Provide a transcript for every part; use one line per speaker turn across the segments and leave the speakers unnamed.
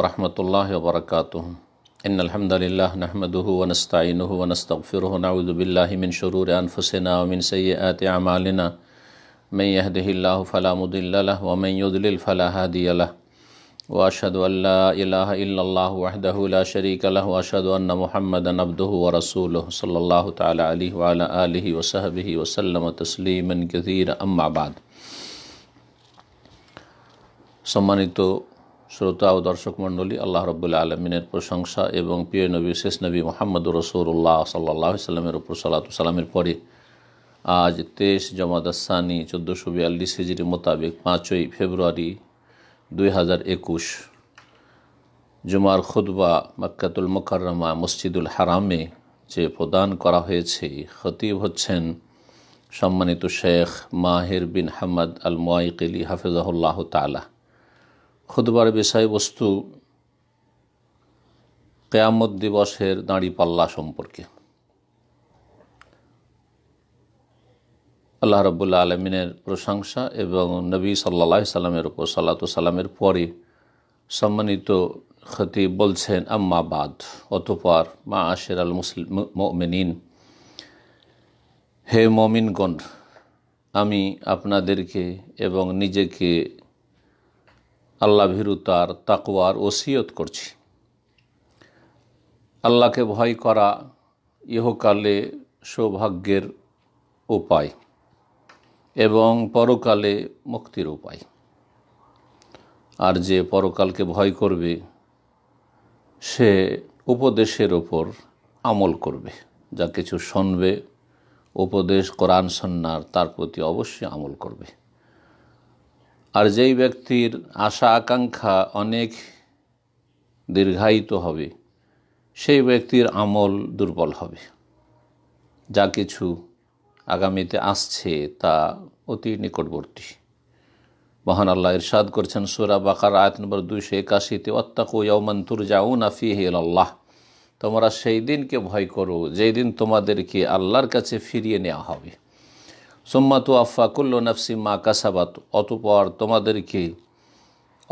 वरहमल वर्क इनलमदिल्ला नहमद वनस्तिन वनस्तफ़िर नाउज़बिल्लिन शरूर अनफसना वमिन सैत आमालना मैं यहदिल्ला फ़लामुदिल्ल वमन युदल फ़लाहदियला वाशद अल्ला वहदल शरीक ला वाशद अन्न महमद नबद व रसूल सल्ला तल वाल वसहब वसलम तस्लीमन कज़ीर अम्माबाद सम्मानित तो শ্রোতা ও দর্শক মণ্ডলী আল্লাহ রবুল্লা আলমিনের প্রশংসা এবং প্রিয় নবী শেষ নবী মোহাম্মদ রসৌল্লাহ সাল্লাহ সাল্লামের উপর সালাতু সালামের পরে আজ তেইশ জমাদাসানি চোদ্দোশো বিয়াল্লিশ হিজির মোতাবেক পাঁচই ফেব্রুয়ারি দুই হাজার একুশ জুমার খুদ্া মক্কাতুল মোকাররমা মসজিদুল হারামে যে প্রদান করা হয়েছে খতিব হচ্ছেন সম্মানিত শেখ মাহির বিন হাম্মদ আল মোয়াইকেলি হাফিজাহুল্লাহ তালা খুদবার বিষয়বস্তু কেয়ামত দিবসের দাঁড়িপাল্লা সম্পর্কে আল্লাহ রবুল্লা আলমিনের প্রশংসা এবং নবী সাল্লা সাল্লামের ওপর সাল্লা সাল্লামের পরে সম্মানিত খতি বলছেন আম্মাবাদ অতপর মা আশের আল মুসলিম মমিনিন হে মমিনগণ আমি আপনাদেরকে এবং নিজেকে আল্লাহ ভীরুতার তাকুয়ার ওসিয়ত করছি আল্লাহকে ভয় করা ইহকালে সৌভাগ্যের উপায় এবং পরকালে মুক্তির উপায় আর যে পরকালকে ভয় করবে সে উপদেশের ওপর আমল করবে যা কিছু শুনবে উপদেশ কোরআন সন্ন্যার তার প্রতি অবশ্যই আমল করবে আর যেই ব্যক্তির আশা আকাঙ্ক্ষা অনেক দীর্ঘায়িত হবে সেই ব্যক্তির আমল দুর্বল হবে যা কিছু আগামীতে আসছে তা অতি নিকটবর্তী মহান আল্লাহ ইরশাদ করছেন সুরা বাকার আয়াত নম্বর দুইশো একাশিতে অত্যাকু ইয়মন্তুর জাউন আফিহে আল্লাহ তোমরা সেই দিনকে ভয় করো যেই দিন তোমাদেরকে আল্লাহর কাছে ফিরিয়ে নেওয়া হবে সোম্মাতু আফা কুল্ল নফসি মা কাসাবাত অতপর তোমাদেরকে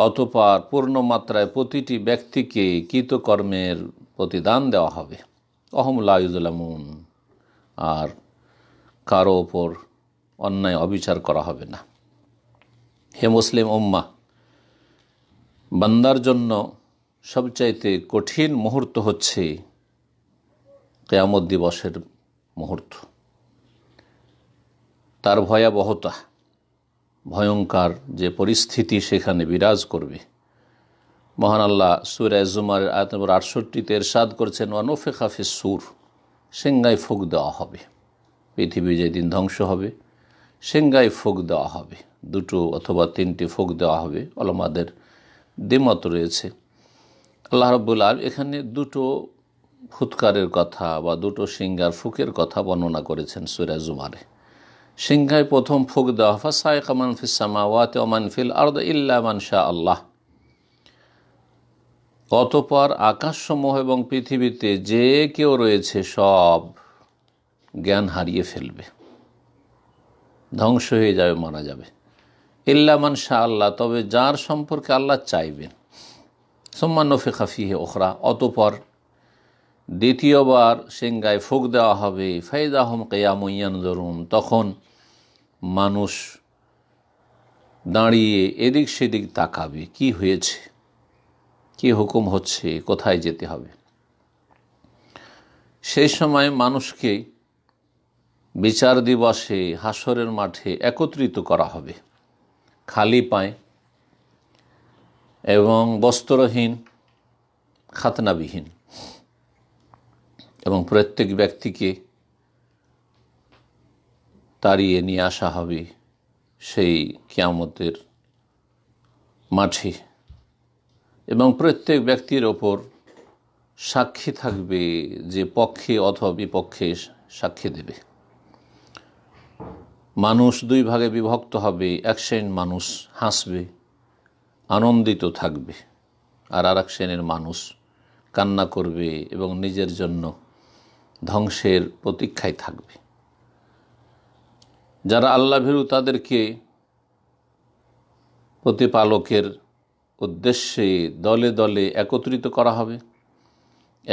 অতপর পূর্ণ মাত্রায় প্রতিটি ব্যক্তিকে কৃতকর্মের প্রতিদান দেওয়া হবে অহমুল্লাহুজুলামুন আর কারো ওপর অন্যায় অবিচার করা হবে না হে মুসলিম উম্মা বান্দার জন্য সবচাইতে কঠিন মুহূর্ত হচ্ছে কেয়ামত দিবসের মুহূর্ত তার ভয়াবহতা ভয়ঙ্কর যে পরিস্থিতি সেখানে বিরাজ করবে মহান আল্লাহ সুরাজুমার আয়ত নম্বর আটষট্টিতে এরশাদ করেছেন অনফে খাফে সুর সেঙ্গায় ফুক দেওয়া হবে পৃথিবী যেদিন ধ্বংস হবে সেঙ্গায় ফুক দেওয়া হবে দুটো অথবা তিনটি ফুক দেওয়া হবে অলমাদের দ্বিমত রয়েছে আল্লাহ রব্বুল আল এখানে দুটো ফুৎকারের কথা বা দুটো সিঙ্গার ফুকের কথা বর্ণনা করেছেন সুরাজুমারে সিংহায় প্রথম ফুক দেওয়া ফাসায় কামানফিস সামাওয়াতে ওমানফিল আর্দ ইল্লা মানশা আল্লাহ অতপর আকাশসমূহ এবং পৃথিবীতে যে কেউ রয়েছে সব জ্ঞান হারিয়ে ফেলবে ধ্বংস হয়ে যাবে মারা যাবে ইল্লামান শাহ আল্লাহ তবে যার সম্পর্কে আল্লাহ চাইবেন সোম্মান্নফে খাফিহে ওখরা অতপর দ্বিতীয়বার সিংগায় ফুক দেওয়া হবে ফাইদাহম কেয়ামইয়ান ধরুন তখন মানুষ দাঁড়িয়ে এদিক সেদিক তাকাবে কি হয়েছে কি হুকুম হচ্ছে কোথায় যেতে হবে সেই সময় মানুষকে বিচার দিবসে হাসরের মাঠে একত্রিত করা হবে খালি পায় এবং বস্ত্রহীন খাতনাবিহীন এবং প্রত্যেক ব্যক্তিকে তাড়িয়ে নিয়ে আসা হবে সেই কিয়ামতের মাঠে এবং প্রত্যেক ব্যক্তির ওপর সাক্ষী থাকবে যে পক্ষে অথবা বিপক্ষে সাক্ষী দেবে মানুষ দুই ভাগে বিভক্ত হবে এক শ্রেণীর মানুষ হাসবে আনন্দিত থাকবে আর আর এক শ্রেণীর মানুষ কান্না করবে এবং নিজের জন্য ধ্বংসের প্রতীক্ষায় থাকবে যারা আল্লাহ ভীরু তাদেরকে প্রতিপালকের উদ্দেশ্যে দলে দলে একত্রিত করা হবে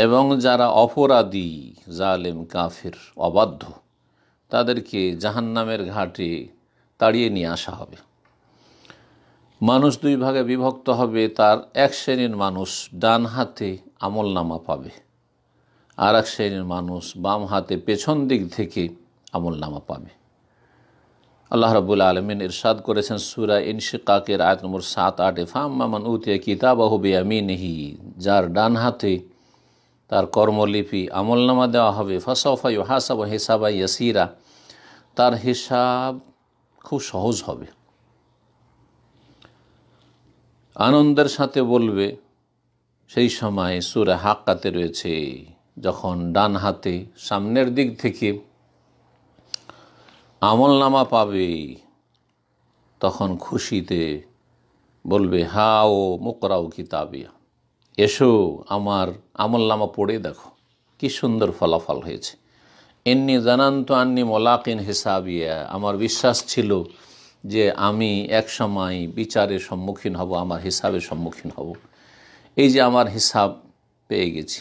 এবং যারা অপরাধী জালেম কাফির অবাধ্য তাদেরকে জাহান্নামের ঘাটে তাড়িয়ে নিয়ে আসা হবে মানুষ দুই ভাগে বিভক্ত হবে তার এক শ্রেণীর মানুষ ডান হাতে আমল নামা পাবে আর এক শ্রেণীর মানুষ বাম হাতে পেছন দিক থেকে আমল নামা পাবে আল্লাহ রাবুল আলমিন ইরশাদ করেছেন সুরা ইনশিকাকের আয়ত নম্বর সাত আটে ফাম্মামান উতিয়া কিতাব হবে আমি নেহি যার ডান হাতে তার কর্মলিপি আমলনামা দেওয়া হবে ফাসফা হাসাব হেসাবা ইয়াসিরা তার হিসাব খুব সহজ হবে আনন্দের সাথে বলবে সেই সময় সুরা হাক্কাতে রয়েছে যখন ডান হাতে সামনের দিক থেকে আমল নামা পাবে তখন খুশিতে বলবে হা ও মোকরাও কিতাবিয়া এসো আমার আমল নামা পড়ে দেখো কি সুন্দর ফলাফল হয়েছে এমনি জানান্ত আন্নি মোলাকিন হিসাবিয়া আমার বিশ্বাস ছিল যে আমি এক সময় বিচারের সম্মুখীন হব আমার হিসাবের সম্মুখীন হব এই যে আমার হিসাব পেয়ে গেছি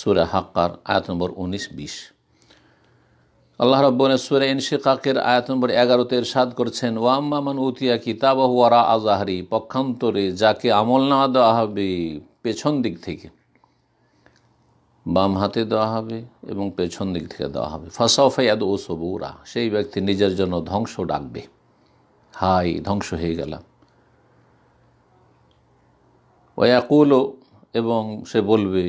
সুরা হাক্কার আয়াত নম্বর উনিশ বিশ আল্লাহ রব্বনে সুরে ইনশিকাকের আয়াত নম্বর এগারোতে সাদ করছেন মান উতিয়া কিতাব ওয়ারা আজাহারি পক্ষান্তরে যাকে আমল না দেওয়া হবে পেছন দিক থেকে বাম হাতে দেওয়া হবে এবং পেছন দিক থেকে দেওয়া হবে ফাসাফায়াদ ও সবুরা সেই ব্যক্তি নিজের জন্য ধ্বংস ডাকবে হাই ধ্বংস হয়ে গেলাম ওয়াকুলো এবং সে বলবে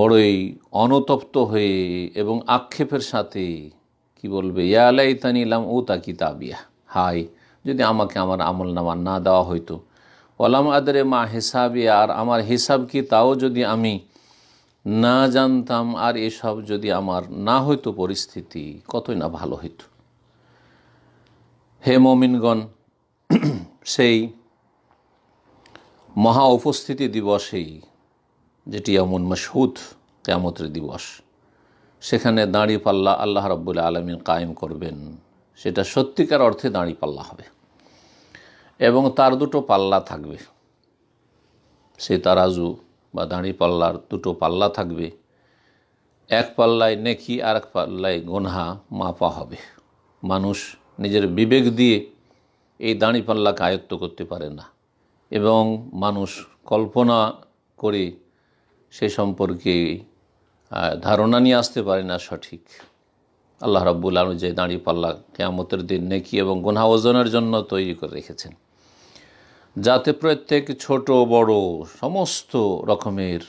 বড়ই অনতপ্ত হয়ে এবং আক্ষেপের সাথে কি বলবে ইয়া আলাইতানি ইলাম ও তা কিতাবিয়া হাই যদি আমাকে আমার আমল নামা না দেওয়া হইতো ওলাম আদরে মা হিসাবে আর আমার হিসাব কি তাও যদি আমি না জানতাম আর এসব যদি আমার না হইতো পরিস্থিতি কতই না ভালো হইতো হে মমিনগণ সেই মহা উপস্থিতি দিবসেই যেটি অমন মশহুদ কেয়ামতের দিবস সেখানে দাঁড়ি পাল্লা আল্লাহ রব্বুল আলমিন কায়েম করবেন সেটা সত্যিকার অর্থে দাঁড়ি পাল্লা হবে এবং তার দুটো পাল্লা থাকবে সে তারাজু বা দাঁড়ি পাল্লার দুটো পাল্লা থাকবে এক পাল্লায় নেকি আর এক পাল্লায় গোনহা মাপা হবে মানুষ নিজের বিবেক দিয়ে এই দাঁড়িপাল্লাকে আয়ত্ত করতে পারে না এবং মানুষ কল্পনা করে সে সম্পর্কে ধারণা নিয়ে আসতে পারে না সঠিক আল্লাহ রাব্বুল আলম যে দাঁড়িয়ে পাল্লা কেয়ামতের দিন নেকি এবং গুনা ওজনের জন্য তৈরি করে রেখেছেন যাতে প্রত্যেক ছোট বড় সমস্ত রকমের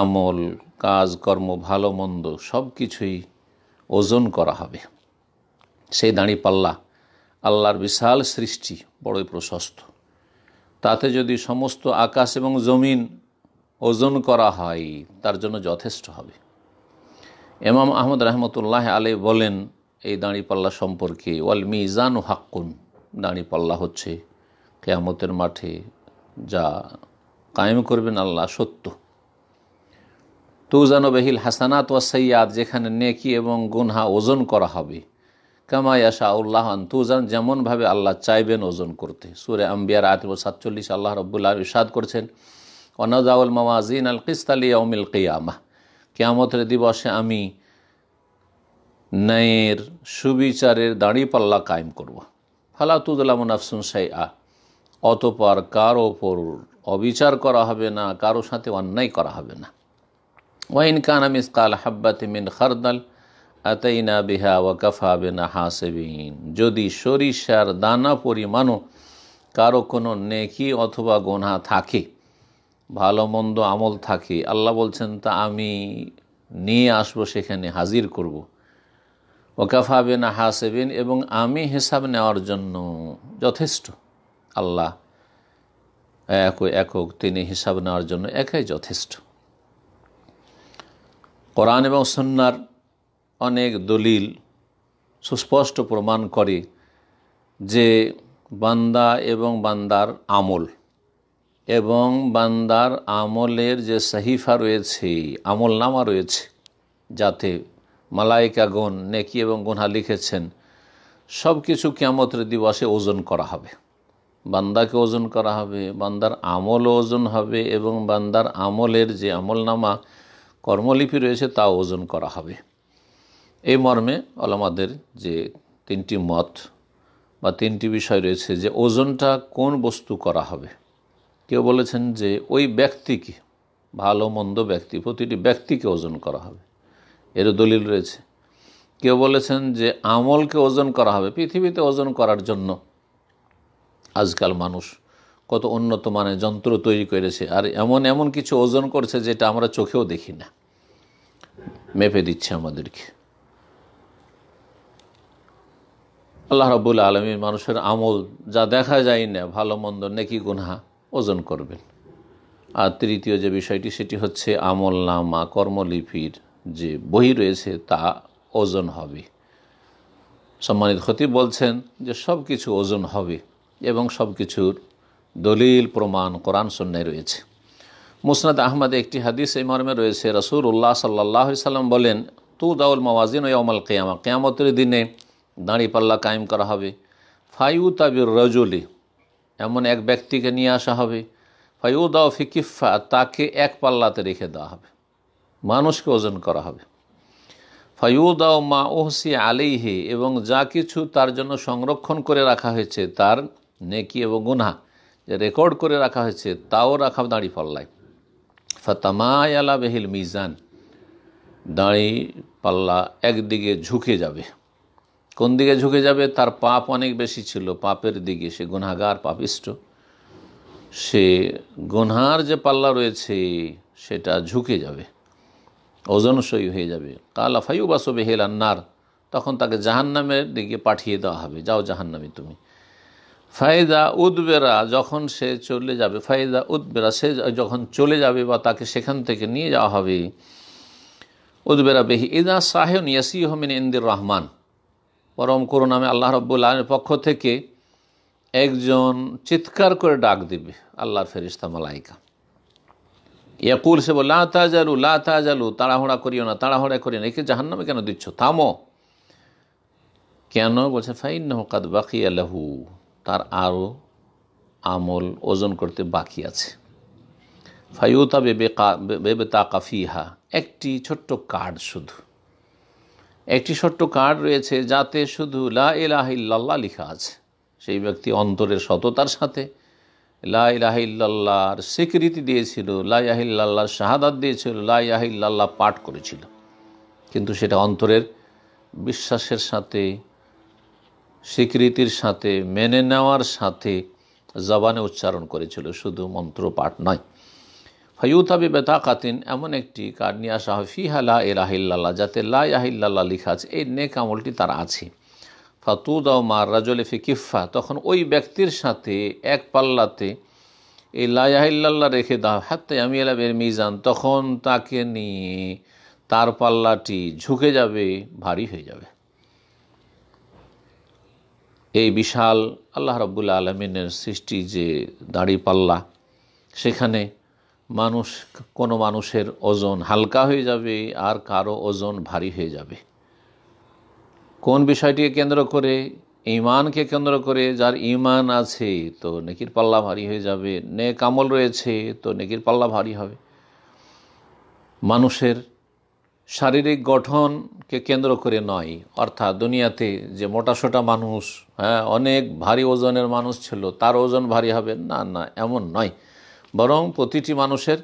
আমল কাজকর্ম ভালো মন্দ সব কিছুই ওজন করা হবে সেই দাঁড়ি পাল্লা আল্লাহর বিশাল সৃষ্টি বড়ই প্রশস্ত তাতে যদি সমস্ত আকাশ এবং জমিন ওজন করা হয় তার জন্য যথেষ্ট হবে এমাম আহমদ রহমতুল্লাহ আলী বলেন এই দাঁড়িপাল্লা সম্পর্কে ওয়াল মিজান হাক্কুন দাঁড়িপাল্লা হচ্ছে কেয়ামতের মাঠে যা কায়েম করবেন আল্লাহ সত্য তুজানো বেহিল হাসানাত ওয়া সৈয়াদ যেখানে নেকি এবং গুনহা ওজন করা হবে কামায়াশা তু তুজান যেমনভাবে আল্লাহ চাইবেন ওজন করতে সুরে আম্বিয়ার আত্ম সাতচল্লিশ আল্লাহ রব্বুল্লাহ ইসাদ করছেন অনাজাউল মামাজিন আল কিস্তালি অমিল কেয়ামা কেয়ামতের দিবসে আমি ন্যায়ের সুবিচারের দাঁড়িপাল্লা কায়েম করব ফালা তুদুল্লাহ মুনাফসুন সাই আ অতপর কারো ওপর অবিচার করা হবে না কারো সাথে অন্যায় করা হবে না ওয়াইন কান আমি কাল হাব্বাতি মিন খারদাল আতাইনা বিহা ওয়াকাফা বিনা হাসেবিন যদি সরিষার দানা পরিমাণও কারো কোনো নেকি অথবা গোনা থাকে ভালো মন্দ আমল থাকে আল্লাহ বলছেন তা আমি নিয়ে আসব সেখানে হাজির করব ওকাফা বিন হাসেবিন এবং আমি হিসাব নেওয়ার জন্য যথেষ্ট আল্লাহ এক একক তিনি হিসাব নেওয়ার জন্য একাই যথেষ্ট কোরআন এবং সন্ন্যার অনেক দলিল সুস্পষ্ট প্রমাণ করে যে বান্দা এবং বান্দার আমল এবং বান্দার আমলের যে সাহিফা রয়েছে আমল নামা রয়েছে যাতে মালায়িকাগণ নেকি এবং গুনহা লিখেছেন সব কিছু কেমতের দিবসে ওজন করা হবে বান্দাকে ওজন করা হবে বান্দার আমল ওজন হবে এবং বান্দার আমলের যে আমলনামা কর্মলিপি রয়েছে তা ওজন করা হবে এই মর্মে আলামাদের যে তিনটি মত বা তিনটি বিষয় রয়েছে যে ওজনটা কোন বস্তু করা হবে কেউ বলেছেন যে ওই ব্যক্তিকে ভালো মন্দ ব্যক্তি প্রতিটি ব্যক্তিকে ওজন করা হবে এর দলিল রয়েছে কেউ বলেছেন যে আমলকে ওজন করা হবে পৃথিবীতে ওজন করার জন্য আজকাল মানুষ কত উন্নত মানের যন্ত্র তৈরি করেছে আর এমন এমন কিছু ওজন করছে যেটা আমরা চোখেও দেখি না মেপে দিচ্ছে আমাদেরকে আল্লাহ রবুল আলমীর মানুষের আমল যা দেখা যায় না ভালো মন্দ নেকি গুনহা ওজন করবেন আর তৃতীয় যে বিষয়টি সেটি হচ্ছে আমল নামা কর্মলিপির যে বই রয়েছে তা ওজন হবে সম্মানিত ক্ষতি বলছেন যে সব কিছু ওজন হবে এবং সব কিছুর দলিল প্রমাণ কোরআন শূন্য রয়েছে মুসনাদ আহমদে একটি হাদিস এই মর্মে রয়েছে রসুর উল্লাহ সাল্লাহ সাল্লাম বলেন তু দাউল মাওয়াজিন ওই অমল কেয়ামা কেয়ামতের দিনে দাঁড়িপাল্লা কায়েম করা হবে ফাইউ তাবির রজুলি এমন এক ব্যক্তিকে নিয়ে আসা হবে ফাইউ দাও ফিকিফা তাকে এক পাল্লাতে রেখে দেওয়া হবে মানুষকে ওজন করা হবে ফাইউদাও মা ওহসি হে এবং যা কিছু তার জন্য সংরক্ষণ করে রাখা হয়েছে তার নেকি এবং গুনা যে রেকর্ড করে রাখা হয়েছে তাও রাখা দাঁড়ি পাল্লায় ফাতামায়ালা বেহিল মিজান দাঁড়ি পাল্লা একদিকে ঝুঁকে যাবে কোন দিকে ঝুঁকে যাবে তার পাপ অনেক বেশি ছিল পাপের দিকে সে গুনাগার পাপিষ্ট সে গুনহার যে পাল্লা রয়েছে সেটা ঝুঁকে যাবে ওজনসই হয়ে যাবে কালা ফাইউ বাসবে হেল আন্নার তখন তাকে জাহান্নামের দিকে পাঠিয়ে দেওয়া হবে যাও জাহান্নামে তুমি ফায়দা উদ্বেরা যখন সে চলে যাবে ফায়দা উদ্বেরা সে যখন চলে যাবে বা তাকে সেখান থেকে নিয়ে যাওয়া হবে উদ্বেরা বেহি ইদা সাহেন ইয়াসি হমিন ইন্দির রহমান পরম করুণামে আল্লাহ রব্বুল আলমের পক্ষ থেকে একজন চিৎকার করে ডাক দিবে আল্লাহর ফেরিস্তা মালাইকা ইয়াকুল সে বল লা তাজালু লা জালু তাড়াহুড়া করিও না তাড়াহুড়া করিও না একে জাহান্নামে কেন দিচ্ছ থামো কেন বলছে ফাইন হকাত বাকি আলাহু তার আরও আমল ওজন করতে বাকি আছে ফাইউতা বেবে কা বেবে তা কাফিহা একটি ছোট্ট কার্ড শুধু একটি ছোট্ট কার্ড রয়েছে যাতে শুধু লা এলাহ ইল্লাল্লাহ লেখা আছে সেই ব্যক্তি অন্তরের সততার সাথে লা ইলাহ স্বীকৃতি দিয়েছিল লাইয়াহিল্লাহ শাহাদাত দিয়েছিল লাইয়াহিল্লাহ পাঠ করেছিল কিন্তু সেটা অন্তরের বিশ্বাসের সাথে স্বীকৃতির সাথে মেনে নেওয়ার সাথে জবানে উচ্চারণ করেছিল শুধু মন্ত্র পাঠ নয় ফয়ুতাবি বেতা খাতিন এমন একটি কার্ড নিয়ে আসা হয় ফি হালা এলাহিল্লাহ যাতে লাহিল্লাহ লিখা আছে এই নেক আমলটি তার আছে দাও মার রাজলে ফি কিফা তখন ওই ব্যক্তির সাথে এক পাল্লাতে এই লাহিল্লাহ রেখে দাও হাতে আমি এলাবের মিজান তখন তাকে নিয়ে তার পাল্লাটি ঝুঁকে যাবে ভারী হয়ে যাবে এই বিশাল আল্লাহ রবুল্লা আলমিনের সৃষ্টি যে দাড়ি পাল্লা সেখানে মানুষ কোনো মানুষের ওজন হালকা হয়ে যাবে আর কারো ওজন ভারী হয়ে যাবে কোন বিষয়টিকে কেন্দ্র করে ইমানকে কেন্দ্র করে যার ইমান আছে তো নেকির পাল্লা ভারী হয়ে যাবে নে কামল রয়েছে তো নেকির পাল্লা ভারী হবে মানুষের শারীরিক গঠনকে কেন্দ্র করে নয় অর্থাৎ দুনিয়াতে যে মোটাসোটা মানুষ হ্যাঁ অনেক ভারী ওজনের মানুষ ছিল তার ওজন ভারী হবে না না এমন নয় বরং প্রতিটি মানুষের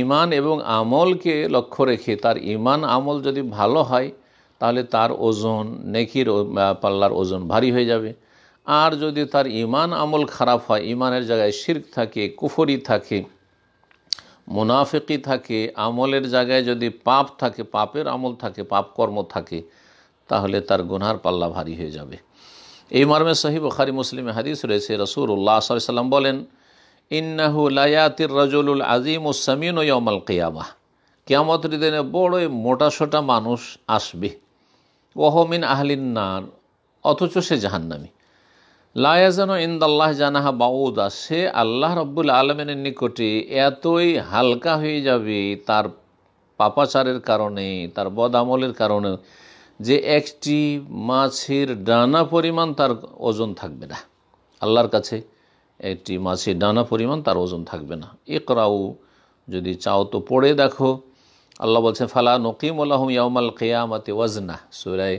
ইমান এবং আমলকে লক্ষ্য রেখে তার ইমান আমল যদি ভালো হয় তাহলে তার ওজন নেকির পাল্লার ওজন ভারী হয়ে যাবে আর যদি তার ইমান আমল খারাপ হয় ইমানের জায়গায় শির্ক থাকে কুফরি থাকে মুনাফিকি থাকে আমলের জায়গায় যদি পাপ থাকে পাপের আমল থাকে পাপ কর্ম থাকে তাহলে তার গুনার পাল্লা ভারী হয়ে যাবে এই মর্মে সহি খারি মুসলিম হাদিস রয়েছে রসুর উল্লাহ সাল্লাম বলেন ইন্নাহু লায়াতির রাজলুল আজিম ও সামিন ও ইয়মাল কেয়ামাহ কেয়ামতের দিনে বড়ই মোটাসোটা মানুষ আসবে ওহমিন আহলিনার অথচ সে জাহান্নামি লায়াজানো ইন্দাল্লাহ জানাহা বাউদা সে আল্লাহ রব্বুল আলমিনের নিকটে এতই হালকা হয়ে যাবে তার পাপাচারের কারণে তার বদামলের কারণে যে একটি মাছের ডানা পরিমাণ তার ওজন থাকবে না আল্লাহর কাছে একটি মাছের ডানা পরিমাণ তার ওজন থাকবে না একরাউ যদি চাও তো পড়ে দেখো আল্লাহ বলছেন ফালা নকিম আল্লাহম ইয়ামাল কেয়ামাতে ওয়াজনা সুরায়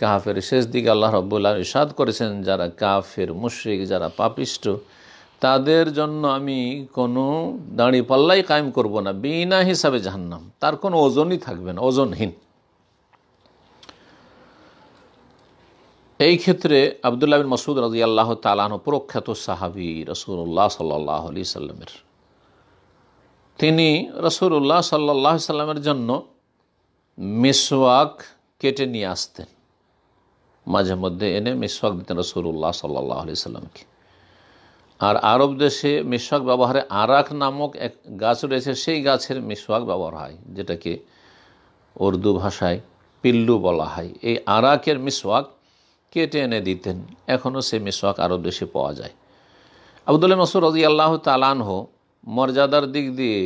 কাহাফের শেষ দিকে আল্লাহ রব্বুল্লাহ ইসাদ করেছেন যারা কাফের মুশ্রিক যারা পাপিষ্ট তাদের জন্য আমি কোনো দাঁড়িপাল্লাই কায়েম করব না বিনা হিসাবে জাহান্নাম তার কোনো ওজনই থাকবে না ওজনহীন এই ক্ষেত্রে আবদুল্লাহ বিন মাসুদ রাজি আল্লাহ তালাহ প্রখ্যাত সাহাবি রসুল্লাহ সাল্লাহ আলি সাল্লামের তিনি রসুল্লাহ সাল্লাহ সাল্লামের জন্য মিসওয়াক কেটে নিয়ে আসতেন মাঝে মধ্যে এনে মিসওয়াক দিতেন রসুল্লাহ সাল্লাহ আলি সাল্লামকে আর আরব দেশে মিসওয়াক ব্যবহারে আরাক নামক এক গাছ রয়েছে সেই গাছের মিসওয়াক ব্যবহার হয় যেটাকে উর্দু ভাষায় পিল্লু বলা হয় এই আরাকের মিসওয়াক কেটে এনে দিতেন এখনও সে মিসওয়াক আরও দেশে পাওয়া যায় আবদুল্লা মসুর রাজি আল্লাহ তালানহ মর্যাদার দিক দিয়ে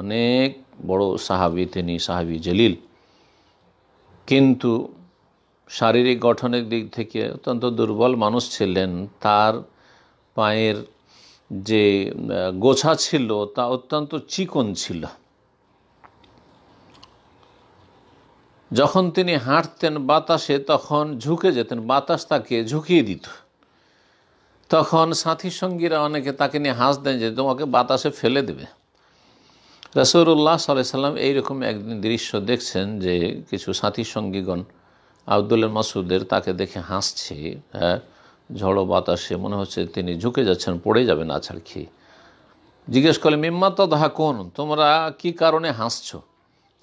অনেক বড় সাহাবি তিনি সাহাবি জলিল কিন্তু শারীরিক গঠনের দিক থেকে অত্যন্ত দুর্বল মানুষ ছিলেন তার পায়ের যে গোছা ছিল তা অত্যন্ত চিকন ছিল যখন তিনি হাঁটতেন বাতাসে তখন ঝুঁকে যেতেন বাতাস তাকে ঝুঁকিয়ে দিত তখন সাথী সঙ্গীরা অনেকে তাকে নিয়ে হাসতেন যে তোমাকে বাতাসে ফেলে দেবে রসুল্লাহ সাল্লাম এইরকম একদিন দৃশ্য দেখছেন যে কিছু সাথী সঙ্গীগণ আবদুল্লা মাসুদের তাকে দেখে হাসছে হ্যাঁ ঝড়ো বাতাসে মনে হচ্ছে তিনি ঝুঁকে যাচ্ছেন পড়ে যাবেন আছাড় খেয়ে জিজ্ঞেস করলে মিম্মাত তদহা কোন তোমরা কি কারণে হাসছো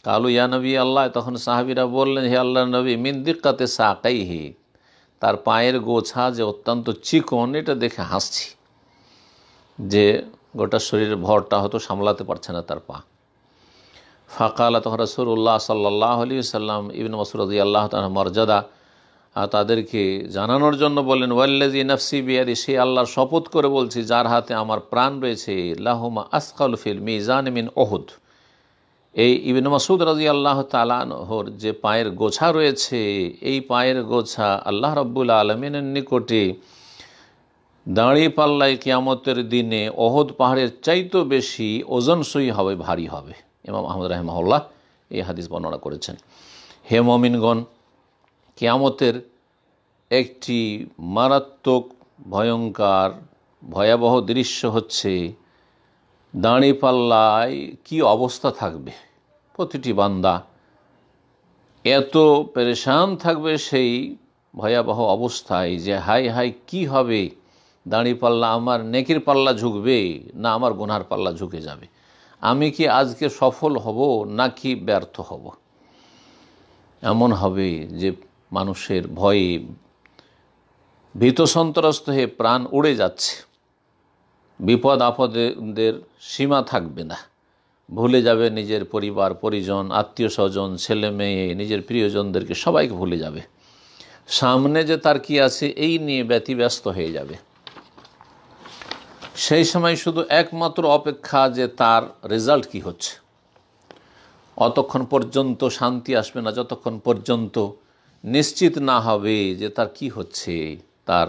কালু ইয়া নবী আল্লাহ তখন সাহাবিরা বললেন হে আল্লাহ নবী মিন্দিকাতে হি তার পায়ের গোছা যে অত্যন্ত চিকন এটা দেখে হাসছি যে গোটা শরীরের ভরটা হয়তো সামলাতে পারছে না তার পা ফাঁকালা তখন রসুল্লাহ সাল্লাহ আলী সাল্লাম ইবিন মসুরদি আল্লাহ তার মর্যাদা তাদেরকে জানানোর জন্য বললেন ওয়াল্লেজি নফসি বিয়াদি সে আল্লাহর শপথ করে বলছি যার হাতে আমার প্রাণ রয়েছে লাহমা আসকাল ফিল মিজান মিন ওহুদ এই ইবিন মাসুদ রাজি আল্লাহ তালানহর যে পায়ের গোছা রয়েছে এই পায়ের গোছা আল্লাহ রব্বুল আলমিনের নিকটে দাঁড়িয়ে পাল্লায় কিয়ামতের দিনে অহদ পাহাড়ের চাইতো বেশি ওজনসই হবে ভারী হবে ইমাম আহমদ রাহেমাউল্লাহ এই হাদিস বর্ণনা করেছেন হে মমিনগণ কিয়ামতের একটি মারাত্মক ভয়ঙ্কর ভয়াবহ দৃশ্য হচ্ছে দাঁড়িপাল্লায় কি অবস্থা থাকবে প্রতিটি বান্দা এত পরেশান থাকবে সেই ভয়াবহ অবস্থায় যে হাই হাই কি হবে দাঁড়িয়ে পাল্লা আমার নেকির পাল্লা ঝুঁকবে না আমার গুনার পাল্লা ঝুঁকে যাবে আমি কি আজকে সফল হব নাকি ব্যর্থ হব এমন হবে যে মানুষের ভয়ে ভীত সন্ত্রস্ত হয়ে প্রাণ উড়ে যাচ্ছে বিপদ আপদের সীমা থাকবে না ভুলে যাবে নিজের পরিবার পরিজন আত্মীয় স্বজন ছেলে মেয়ে নিজের প্রিয়জনদেরকে সবাইকে ভুলে যাবে সামনে যে তার কি আছে এই নিয়ে ব্যতিব্যস্ত হয়ে যাবে সেই সময় শুধু একমাত্র অপেক্ষা যে তার রেজাল্ট কি হচ্ছে অতক্ষণ পর্যন্ত শান্তি আসবে না যতক্ষণ পর্যন্ত নিশ্চিত না হবে যে তার কি হচ্ছে তার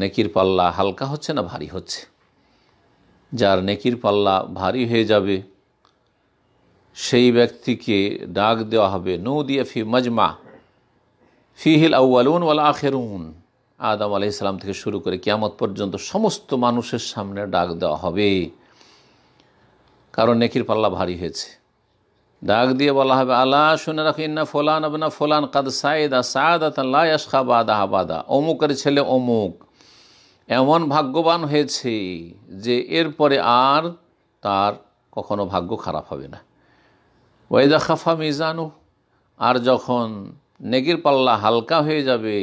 নেকির পাল্লা হালকা হচ্ছে না ভারী হচ্ছে যার নেকির পাল্লা ভারী হয়ে যাবে সেই ব্যক্তিকে ডাক দেওয়া হবে নৌ দিয়া ফি মজমা ফিহিল আউ্বালুন ওয়াল আখেরুন আদম আলি ইসলাম থেকে শুরু করে কেয়ামত পর্যন্ত সমস্ত মানুষের সামনে ডাক দেওয়া হবে কারণ নেকির পাল্লা ভারী হয়েছে ডাক দিয়ে বলা হবে আল্লাহ শুনে রাখি না ফোলান আবনা ফোলান কাদ সাইদা সাদ আতাল্লাহ ইয়াসখা বাদা বাদা অমুকের ছেলে অমুক এমন ভাগ্যবান হয়েছে যে এরপরে আর তার কখনো ভাগ্য খারাপ হবে না ওয়েদা খাফা মিজানু আর যখন নেগির পাল্লা হালকা হয়ে যাবে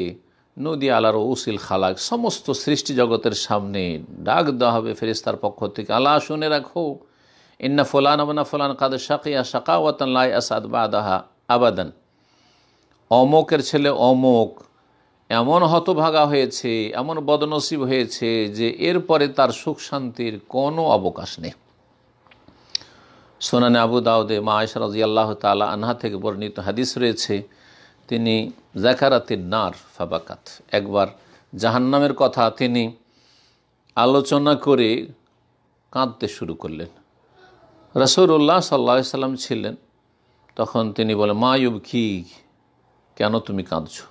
নদী আলার উসিল খালাক সমস্ত সৃষ্টি জগতের সামনে ডাক দেওয়া হবে ফেরিস্তার পক্ষ থেকে আলা শুনে রাখো ইন্না ফোলান আবনা ফোলান কাদের শাকিয়া ওয়াতন লাই আসাদ বা আদাহা আবাদান অমকের ছেলে অমক এমন হতভাগা হয়েছে এমন বদনসিব হয়েছে যে এরপরে তার সুখ শান্তির কোনো অবকাশ নেই সোনানে আবু দাউদে মা আয়সা রাজি আল্লাহ তালা আনহা থেকে বর্ণিত হাদিস রয়েছে তিনি জাকারাতির নার ফাবাকাত একবার জাহান্নামের কথা তিনি আলোচনা করে কাঁদতে শুরু করলেন রসুল্লাহ সাল্লা সাল্লাম ছিলেন তখন তিনি বলে মা ইউব কি কেন তুমি কাঁদছো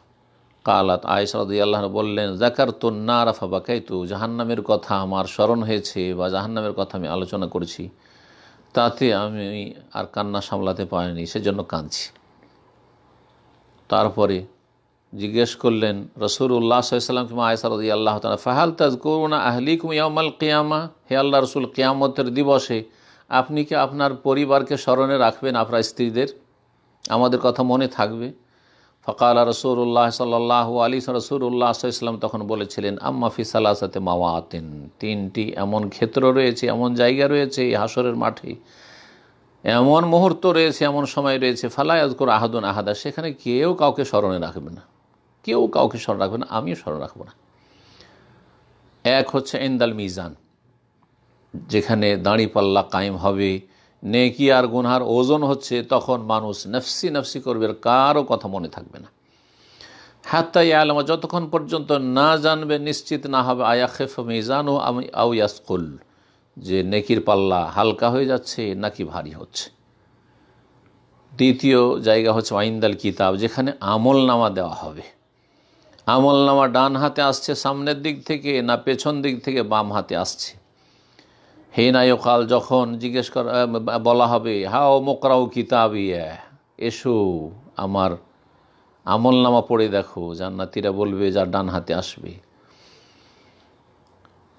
কালাত আয়সরদি আল্লাহ বললেন জাকার না রাফা তো জাহান্নামের কথা আমার স্মরণ হয়েছে বা জাহান্নামের কথা আমি আলোচনা করছি তাতে আমি আর কান্না সামলাতে পারিনি সেজন্য কাঁদছি তারপরে জিজ্ঞেস করলেন রসুর উল্লাহ সাল্লাম কিমা আয়সারদি আল্লাহ তালা ফাহাল তাজ করুনা আহলিকুম ইয়ামাল কেয়ামা হে আল্লাহ রসুল কেয়ামতের দিবসে আপনি কি আপনার পরিবারকে স্মরণে রাখবেন আপনার স্ত্রীদের আমাদের কথা মনে থাকবে ফকাল রসুল্লাহ সাল্লাহ আলী রসুল্লাহ ইসলাম তখন বলেছিলেন আম্মা ফি সালাসাতে মাওয়াতিন তিনটি এমন ক্ষেত্র রয়েছে এমন জায়গা রয়েছে এই হাসরের মাঠে এমন মুহূর্ত রয়েছে এমন সময় রয়েছে ফালাই আজকর আহাদুন আহাদা সেখানে কেউ কাউকে স্মরণে রাখবে না কেউ কাউকে স্মরণ রাখবে না আমিও স্মরণ রাখবো না এক হচ্ছে এন্দাল মিজান যেখানে দাঁড়িপাল্লা কায়েম হবে নেকি আর গুনহার ওজন হচ্ছে তখন মানুষ নফসি নফসি করবে কারও কথা মনে থাকবে না তাই আলমা যতক্ষণ পর্যন্ত না জানবে নিশ্চিত না হবে আয়া খেফ মিজানু আমি আউ ইয়াসকুল যে নেকির পাল্লা হালকা হয়ে যাচ্ছে নাকি ভারী হচ্ছে দ্বিতীয় জায়গা হচ্ছে আইন্দাল কিতাব যেখানে আমল নামা দেওয়া হবে আমল নামা ডান হাতে আসছে সামনের দিক থেকে না পেছন দিক থেকে বাম হাতে আসছে হেনায়কাল যখন জিজ্ঞেস করা বলা হবে হাও মোকরাও কিতাবিয়া এসো আমার আমল নামা পড়ে দেখো জান্নাতিরা বলবে যার ডান হাতে আসবে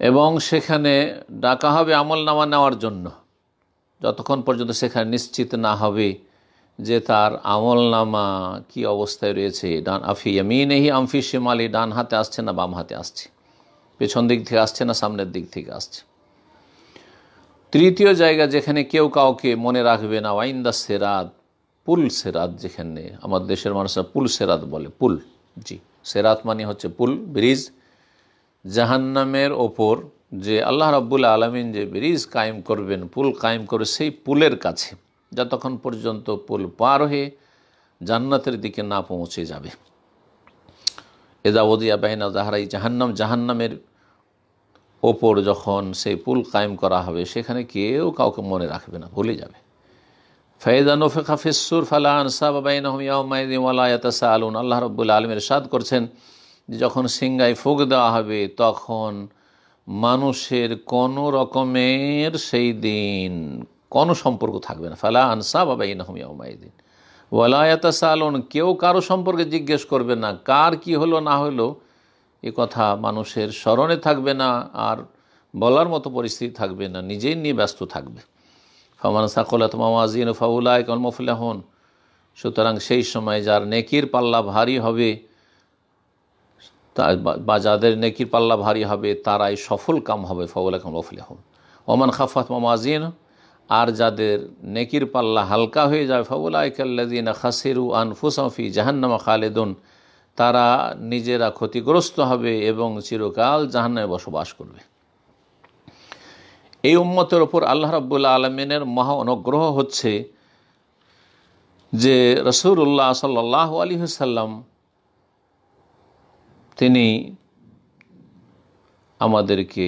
এবং সেখানে ডাকা হবে আমল নামা নেওয়ার জন্য যতক্ষণ পর্যন্ত সেখানে নিশ্চিত না হবে যে তার আমল নামা কী অবস্থায় রয়েছে ডান আফি নেহি আমফি শেমালি ডান হাতে আসছে না বাম হাতে আসছে পেছন দিক থেকে আসছে না সামনের দিক থেকে আসছে তৃতীয় জায়গা যেখানে কেউ কাউকে মনে রাখবে না ওয়াইন্দা সেরাত পুল সেরাত যেখানে আমার দেশের মানুষরা পুল সেরাত বলে পুল জি সেরাত মানে হচ্ছে পুল ব্রিজ জাহান্নামের ওপর যে আল্লাহ রাব্বুল আলমিন যে ব্রিজ কায়েম করবেন পুল কায়েম করে সেই পুলের কাছে যতক্ষণ পর্যন্ত পুল পার হয়ে জান্নাতের দিকে না পৌঁছে যাবে এদাবদিয়া বাহিনা জাহারাই জাহান্নাম জাহান্নামের ওপর যখন সেই পুল কায়েম করা হবে সেখানে কেউ কাউকে মনে রাখবে না ভুলে যাবে ফেদা নফেখা ফিসুর ফালা আনসা বাবাইনহমিয়াউমাইদিমালায়াতাসা আলুন আল্লাহ রব্বুল আলমের সাদ করছেন যে যখন সিঙ্গায় ফুক দেওয়া হবে তখন মানুষের কোনো রকমের সেই দিন কোনো সম্পর্ক থাকবে না ফালা আনসা বাবাইনহমিয়াউমাইদিন ওয়ালায়াতাসা আলুন কেউ কারো সম্পর্কে জিজ্ঞেস করবে না কার কি হলো না হলো এ কথা মানুষের স্মরণে থাকবে না আর বলার মতো পরিস্থিতি থাকবে না নিজেই নিয়ে ব্যস্ত থাকবে ফমান সাকলাত মামাজিন ফাউলায় হন সুতরাং সেই সময় যার নেকির পাল্লা ভারী হবে বা যাদের নেকির পাল্লা ভারী হবে তারাই সফল কাম হবে ফাউলা হন ওমান খাফাত মামাজিন আর যাদের নেকির পাল্লা হালকা হয়ে যাবে ফাউলায় কাল্লাদিন খাসিরু আনফুসফি জাহান্নামা খালেদুন তারা নিজেরা ক্ষতিগ্রস্ত হবে এবং চিরকাল জাহান্নায় বসবাস করবে এই উম্মতের ওপর আল্লাহ রাবুল্লা আলমিনের মহা অনুগ্রহ হচ্ছে যে রসুল্লাহ সাল্লাহ আলী সাল্লাম তিনি আমাদেরকে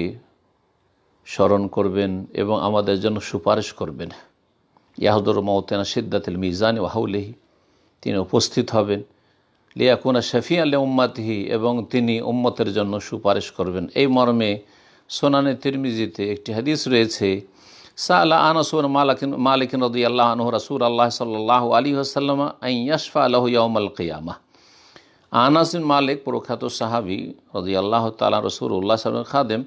স্মরণ করবেন এবং আমাদের জন্য সুপারিশ করবেন ইয়াহুদুর মৌতেনা সিদ্দাতিল মিজান ওয়াহাউলেহি তিনি উপস্থিত হবেন লিয়াকুনা শফি আলী উম্মাতহি এবং তিনি উম্মতের জন্য সুপারিশ করবেন এই মর্মে সোনানে তিরমিজিতে একটি হাদিস রয়েছে সাল্লাহ আনসুর মালাকিন মালিকিন রদি আল্লাহ আনহ রাসুর আল্লাহ সাল্লাহ আলী আসাল্লাম আই ইয়াসফা আলহ কিয়ামা আনাসিন মালিক প্রখ্যাত সাহাবি রদি আল্লাহ তালা রসুর উল্লাহ সাল্লামের খাদেম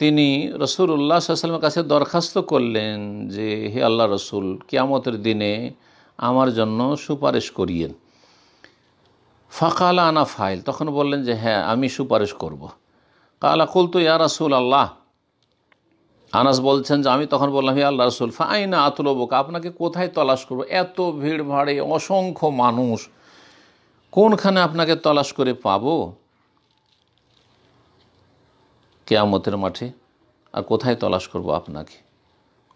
তিনি রসুর উল্লাহ সাল্লামের কাছে দরখাস্ত করলেন যে হে আল্লাহ রসুল কিয়ামতের দিনে আমার জন্য সুপারিশ করিয়েন ফাকালা আনা ফাইল তখন বললেন যে হ্যাঁ আমি সুপারিশ করব। কালা কুল তো ইয়া রাসুল আল্লাহ আনাস বলছেন যে আমি তখন বললাম হে আল্লাহ রসুল ফাইনা আতলবক আপনাকে কোথায় তলাশ করব এত ভিড় ভাড়ে অসংখ্য মানুষ কোনখানে আপনাকে তলাশ করে পাব কেয়ামতের মাঠে আর কোথায় তলাশ করব আপনাকে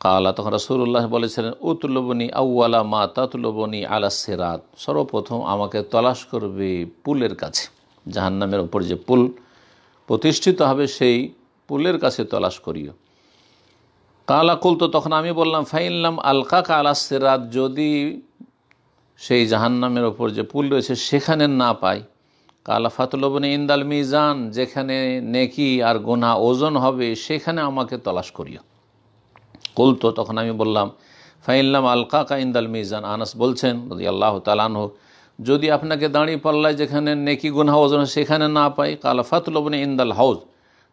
কালা তখন রসুল্লাহ বলেছিলেন উতুলবনী আউ্লা মা তাতুলবনী আলা সেরাত সর্বপ্রথম আমাকে তলাশ করবে পুলের কাছে জাহান্নামের ওপর যে পুল প্রতিষ্ঠিত হবে সেই পুলের কাছে তলাশ করিও কালা কুল তো তখন আমি বললাম ফাইনলাম আলকা কালা সেরাত যদি সেই জাহান্নামের ওপর যে পুল রয়েছে সেখানে না পাই কালা ফাতুলবনি ইন্দাল মিজান যেখানে নেকি আর গোনা ওজন হবে সেখানে আমাকে তলাশ করিও কুলতো তখন আমি বললাম ফাইল্লাম আলকা কাইন্দাল মিজান আনাস বলছেন রদি আল্লাহ হোক যদি আপনাকে দাঁড়িয়ে পাল্লায় যেখানে নেকি গুনা ওজন সেখানে না পাই কালাফাত লোবনে ইন্দাল হাউজ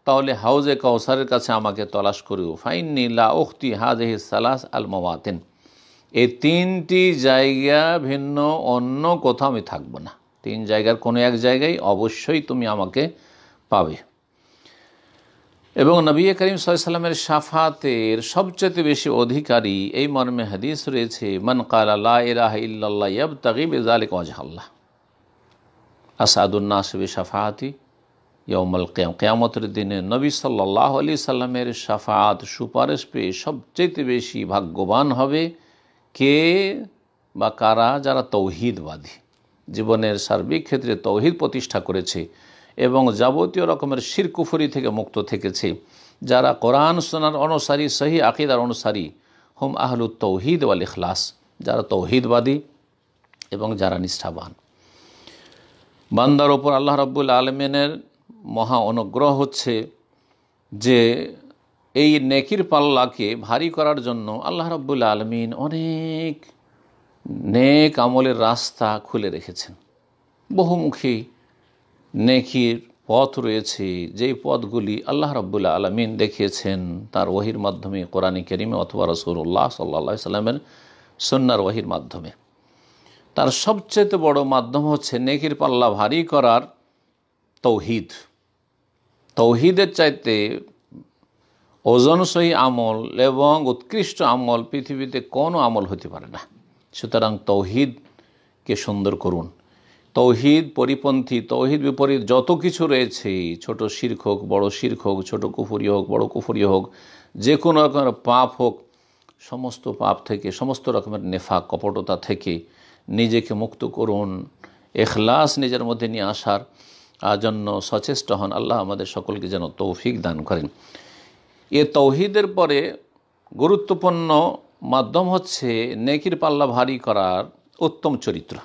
তাহলে হাউজে কাউসারের কাছে আমাকে তলাশ করিও ফাইন নীলা উখতি হাজেহি সালাস আল মোয়াতিন এই তিনটি জায়গা ভিন্ন অন্য কোথাও আমি থাকবো না তিন জায়গার কোনো এক জায়গায় অবশ্যই তুমি আমাকে পাবে এবং নবী করিম সাল্লামের সাফাতের সবচেয়ে বেশি অধিকারী এই মর্মে হাদিস রয়েছে মন কালা ইরাহ ইব তাগিব ইজালিক ওয়াজহাল্লাহ আসাদুল্নাসবি সাফাহাতি ইয়মল কেয়াম কেয়ামতের দিনে নবী সাল্লাহ আলি সাল্লামের সাফাত সুপারিশ পেয়ে সবচেয়ে বেশি ভাগ্যবান হবে কে বা কারা যারা তৌহিদবাদী জীবনের সার্বিক ক্ষেত্রে তৌহিদ প্রতিষ্ঠা করেছে এবং যাবতীয় রকমের শিরকুফুরি থেকে মুক্ত থেকেছে যারা কোরআন সোনার অনুসারী সহি আকিদার অনুসারী হোম আহলু তৌহিদ ওয়াল ইখলাস যারা তৌহিদবাদী এবং যারা নিষ্ঠাবান বান্দার ওপর আল্লাহ রব্বুল আলমিনের মহা অনুগ্রহ হচ্ছে যে এই নেকির পাল্লাকে ভারী করার জন্য আল্লাহ রব্বুল আলমিন অনেক নেক আমলের রাস্তা খুলে রেখেছেন বহুমুখী নেকির পথ রয়েছে যেই পথগুলি আল্লাহ রব্বুল্লা আলমিন দেখিয়েছেন তার ওহির মাধ্যমে কোরআনী করিমে অথবা রসুল্লাহ সাল্লা সাল্লামের সন্ন্যার ওহির মাধ্যমে তার সবচেয়ে বড় মাধ্যম হচ্ছে নেকির পাল্লা ভারী করার তৌহিদ তৌহিদের চাইতে ওজনসহী আমল এবং উৎকৃষ্ট আমল পৃথিবীতে কোনো আমল হতে পারে না সুতরাং তৌহিদকে সুন্দর করুন তৌহিদ পরিপন্থী তৌহিদ বিপরীত যত কিছু রয়েছে ছোট শির্ক হোক বড় শির্ক হোক ছোট কুফুরি হোক বড় কুফুরি হোক যে কোনো রকমের পাপ হোক সমস্ত পাপ থেকে সমস্ত রকমের নেফা কপটতা থেকে নিজেকে মুক্ত করুন এখলাস নিজের মধ্যে নিয়ে আসার জন্য সচেষ্ট হন আল্লাহ আমাদের সকলকে যেন তৌফিক দান করেন এ তৌহিদের পরে গুরুত্বপূর্ণ মাধ্যম হচ্ছে নেকির পাল্লা ভারী করার উত্তম চরিত্র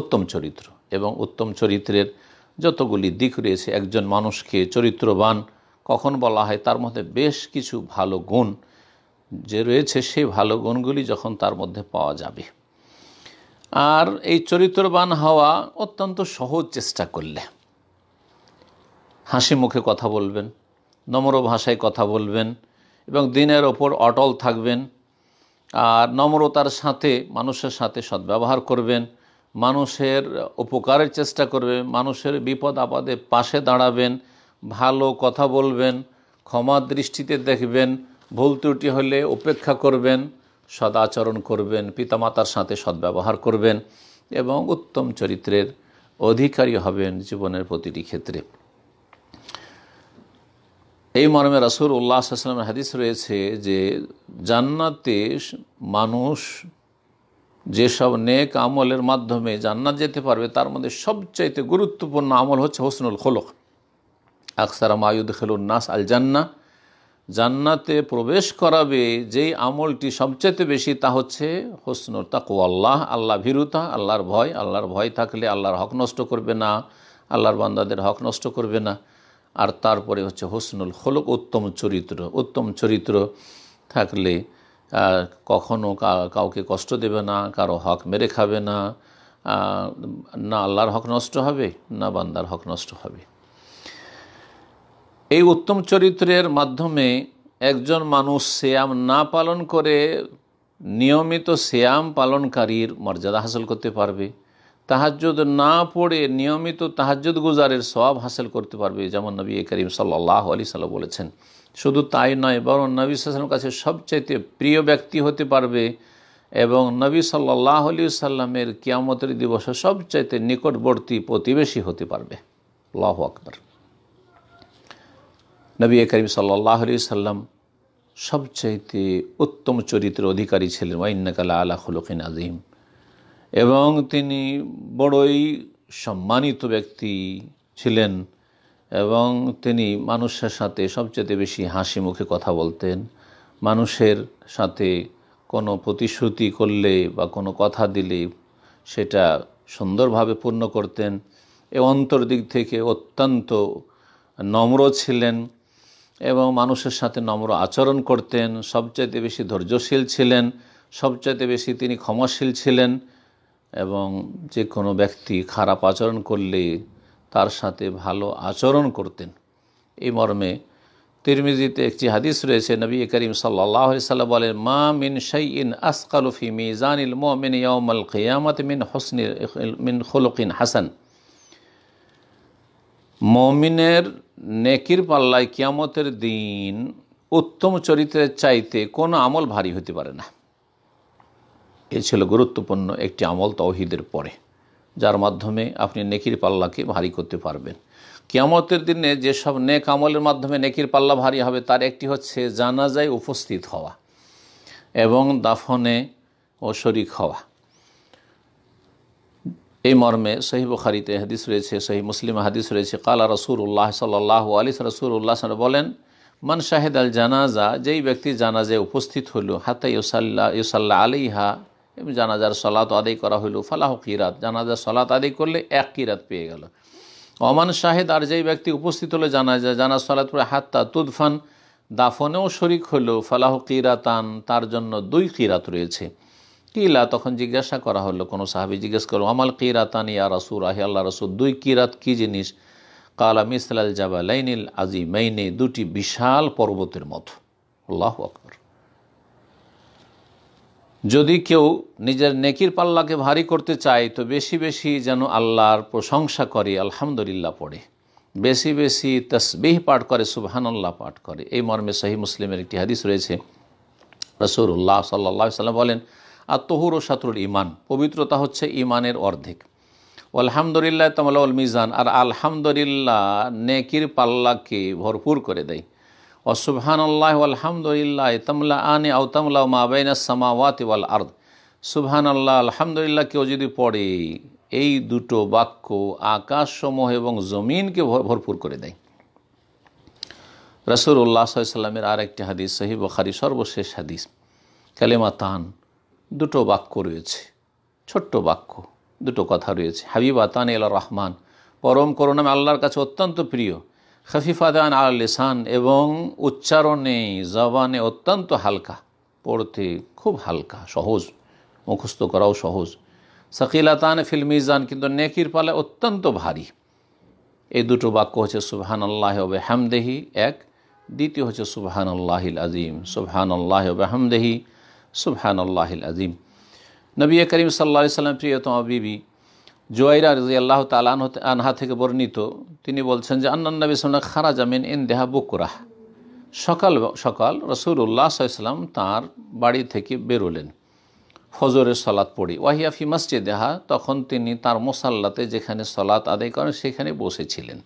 উত্তম চরিত্র এবং উত্তম চরিত্রের যতগুলি দিক রয়েছে একজন মানুষকে চরিত্রবান কখন বলা হয় তার মধ্যে বেশ কিছু ভালো গুণ যে রয়েছে সেই ভালো গুণগুলি যখন তার মধ্যে পাওয়া যাবে আর এই চরিত্রবান হওয়া অত্যন্ত সহজ চেষ্টা করলে হাসি মুখে কথা বলবেন নম্র ভাষায় কথা বলবেন এবং দিনের ওপর অটল থাকবেন আর নম্রতার সাথে মানুষের সাথে সদ্ব্যবহার করবেন মানুষের উপকারের চেষ্টা করবে মানুষের বিপদ আপদে পাশে দাঁড়াবেন ভালো কথা বলবেন ক্ষমা দৃষ্টিতে দেখবেন ভুল ত্রুটি হলে উপেক্ষা করবেন সদাচরণ করবেন পিতামাতার সাথে সদ্ব্যবহার করবেন এবং উত্তম চরিত্রের অধিকারী হবেন জীবনের প্রতিটি ক্ষেত্রে এই মর্মে রাসুল উল্লাহ আসলামের হাদিস রয়েছে যে জান্নাতে মানুষ যেসব নেক আমলের মাধ্যমে জান্নাত যেতে পারবে তার মধ্যে সবচাইতে গুরুত্বপূর্ণ আমল হচ্ছে হোসনুল খোলক আকসারা মায়ুদ খেলুন নাস আল জান্না জান্নাতে প্রবেশ করাবে যেই আমলটি সবচাইতে বেশি তা হচ্ছে হোসনুল তাকু আল্লাহ আল্লাহ ভীরুতা আল্লাহর ভয় আল্লাহর ভয় থাকলে আল্লাহর হক নষ্ট করবে না আল্লাহর বান্দাদের হক নষ্ট করবে না আর তারপরে হচ্ছে হোসনুল খোলক উত্তম চরিত্র উত্তম চরিত্র থাকলে কখনো কাউকে কষ্ট দেবে না কারো হক মেরে খাবে না না আল্লাহর হক নষ্ট হবে না বান্দার হক নষ্ট হবে এই উত্তম চরিত্রের মাধ্যমে একজন মানুষ শ্যাম না পালন করে নিয়মিত শ্যাম পালনকারীর মর্যাদা হাসিল করতে পারবে তাহাজ্জুদ না পড়ে নিয়মিত তাহাজ্জুদ গুজারের সব হাসিল করতে পারবে যেমন নবী করিম সাল্লাহ আলি সাল্লাহ বলেছেন শুধু তাই নয় বরং নবী সাল্লামের কাছে সবচাইতে প্রিয় ব্যক্তি হতে পারবে এবং নবী সাল্লাহ আলী সাল্লামের কিয়ামতের দিবসে সবচাইতে নিকটবর্তী প্রতিবেশী হতে পারবে লাহ আকবর নবী করিম সাল্লাহ আলী সাল্লাম সবচাইতে উত্তম চরিত্রের অধিকারী ছিলেন ওয়াইনাকালা আলা খুলকিন আজিম এবং তিনি বড়ই সম্মানিত ব্যক্তি ছিলেন এবং তিনি মানুষের সাথে সবচেয়ে বেশি হাসি মুখে কথা বলতেন মানুষের সাথে কোনো প্রতিশ্রুতি করলে বা কোনো কথা দিলে সেটা সুন্দরভাবে পূর্ণ করতেন এ অন্তর দিক থেকে অত্যন্ত নম্র ছিলেন এবং মানুষের সাথে নম্র আচরণ করতেন সবচাইতে বেশি ধৈর্যশীল ছিলেন সবচাইতে বেশি তিনি ক্ষমাশীল ছিলেন এবং যে কোনো ব্যক্তি খারাপ আচরণ করলে তার সাথে ভালো আচরণ করতেন এই মর্মে তিরমিজিতে একটি হাদিস রয়েছে নবী করিম সাল্লাহ বলেন মা মিন শৈ ইন আসকালুফি মিজান ইল মিন ইয়ামল কিয়ামত মিন হসনি মিন খুলকিন হাসান মমিনের নেকির পাল্লায় কিয়ামতের দিন উত্তম চরিত্রের চাইতে কোনো আমল ভারী হতে পারে না এ ছিল গুরুত্বপূর্ণ একটি আমল তৌহিদের পরে যার মাধ্যমে আপনি নেকির পাল্লাকে ভারী করতে পারবেন কিয়ামতের দিনে যেসব নেক আমলের মাধ্যমে নেকির পাল্লা ভারী হবে তার একটি হচ্ছে জানাজায় উপস্থিত হওয়া এবং দাফনে ও শরিক হওয়া এই মর্মে সহি বুখারিতে হাদিস রয়েছে সহি মুসলিম হাদিস রয়েছে কালা উল্লাহ সাল্লাহ আলী উল্লাহ বলেন মান শাহেদ আল জানাজা যেই ব্যক্তি জানাজে উপস্থিত হলো হাতে ইউসাল্লা ইউসাল্লা আলিহা জানাজার সলাত আদায় করা হইল ফালাহ কিরাত জানাজার সলাত আদায় করলে এক কিরাত পেয়ে গেল অমান শাহেদ আর যেই ব্যক্তি উপস্থিত হলে জানাজা জানা সলাত পরে হাত্তা তুদফান দাফনেও শরিক হইল ফালাহ কিরাতান তার জন্য দুই কিরাত রয়েছে কিলা তখন জিজ্ঞাসা করা হলো কোনো সাহাবি জিজ্ঞেস করলো আমাল রাতান ইয়া রাসুর আহে আল্লাহ রাসুর দুই কিরাত কী জিনিস কালা লাইনিল আজি মাইনে দুটি বিশাল পর্বতের মতো আল্লাহ আকবর যদি কেউ নিজের নেকির পাল্লাকে ভারী করতে চায় তো বেশি বেশি যেন আল্লাহর প্রশংসা করে আলহামদুলিল্লাহ পড়ে বেশি বেশি তসবিহ পাঠ করে সুবহানাল্লাহ পাঠ করে এই মর্মে সহি মুসলিমের একটি হাদিস রয়েছে রসুল্লাহ সাল্লাহ সাল্লাম বলেন আর তহুর ও শাতুর ইমান পবিত্রতা হচ্ছে ইমানের অর্ধেক আলহামদুলিল্লাহ তামাল মিজান আর আলহামদুলিল্লাহ নেকির পাল্লাকে ভরপুর করে দেয় অসুবহান আল্লাহ আলহামদুলিল্লাহ তমলা আনে আউ তমলা মাবাইনা সামাওয়াত ওয়াল আর্দ সুবহান আল্লাহ আলহামদুলিল্লাহ কেউ যদি পড়ে এই দুটো বাক্য আকাশসমূহ এবং জমিনকে ভরপুর করে দেয় রসুল্লাহ সাল্লামের আর একটি হাদিস সহিব খারি সর্বশেষ হাদিস কালেমা তান দুটো বাক্য রয়েছে ছোট্ট বাক্য দুটো কথা রয়েছে হাবিবা তান এল রহমান পরম আমি আল্লাহর কাছে অত্যন্ত প্রিয় खफिफादान आल लिसान उच्चारणे जवान अत्यंत हल्का पढ़ते खूब हल्का सहज मुखस्त कराओ सहज फिल्मी जान क्योंकि नेकर पाले अत्यंत भारी यह दुटो वाक्य हो सुहानल्लाहमदेहि एक द्वितीय द्वित अल्लाह सुहानल्लाह अजीम सुबहानल्लाहमदेहि सुबहानल्लाह अजीम नबी करीम सल्लाम प्रियतम अबीबी জুয়াইরা রাজি আল্লাহ তালান আনহা থেকে বর্ণিত তিনি বলছেন যে আন্নান্নবী সাল্লাম খারা জামিন দেহা বকুরাহ সকাল সকাল উল্লাহ সাল্লাম তাঁর বাড়ি থেকে বেরোলেন ফজরের সলাৎ পড়ি ওয়াহিয়াফি দেহা তখন তিনি তার মোসাল্লাতে যেখানে সলাৎ আদায় করেন সেখানে বসেছিলেন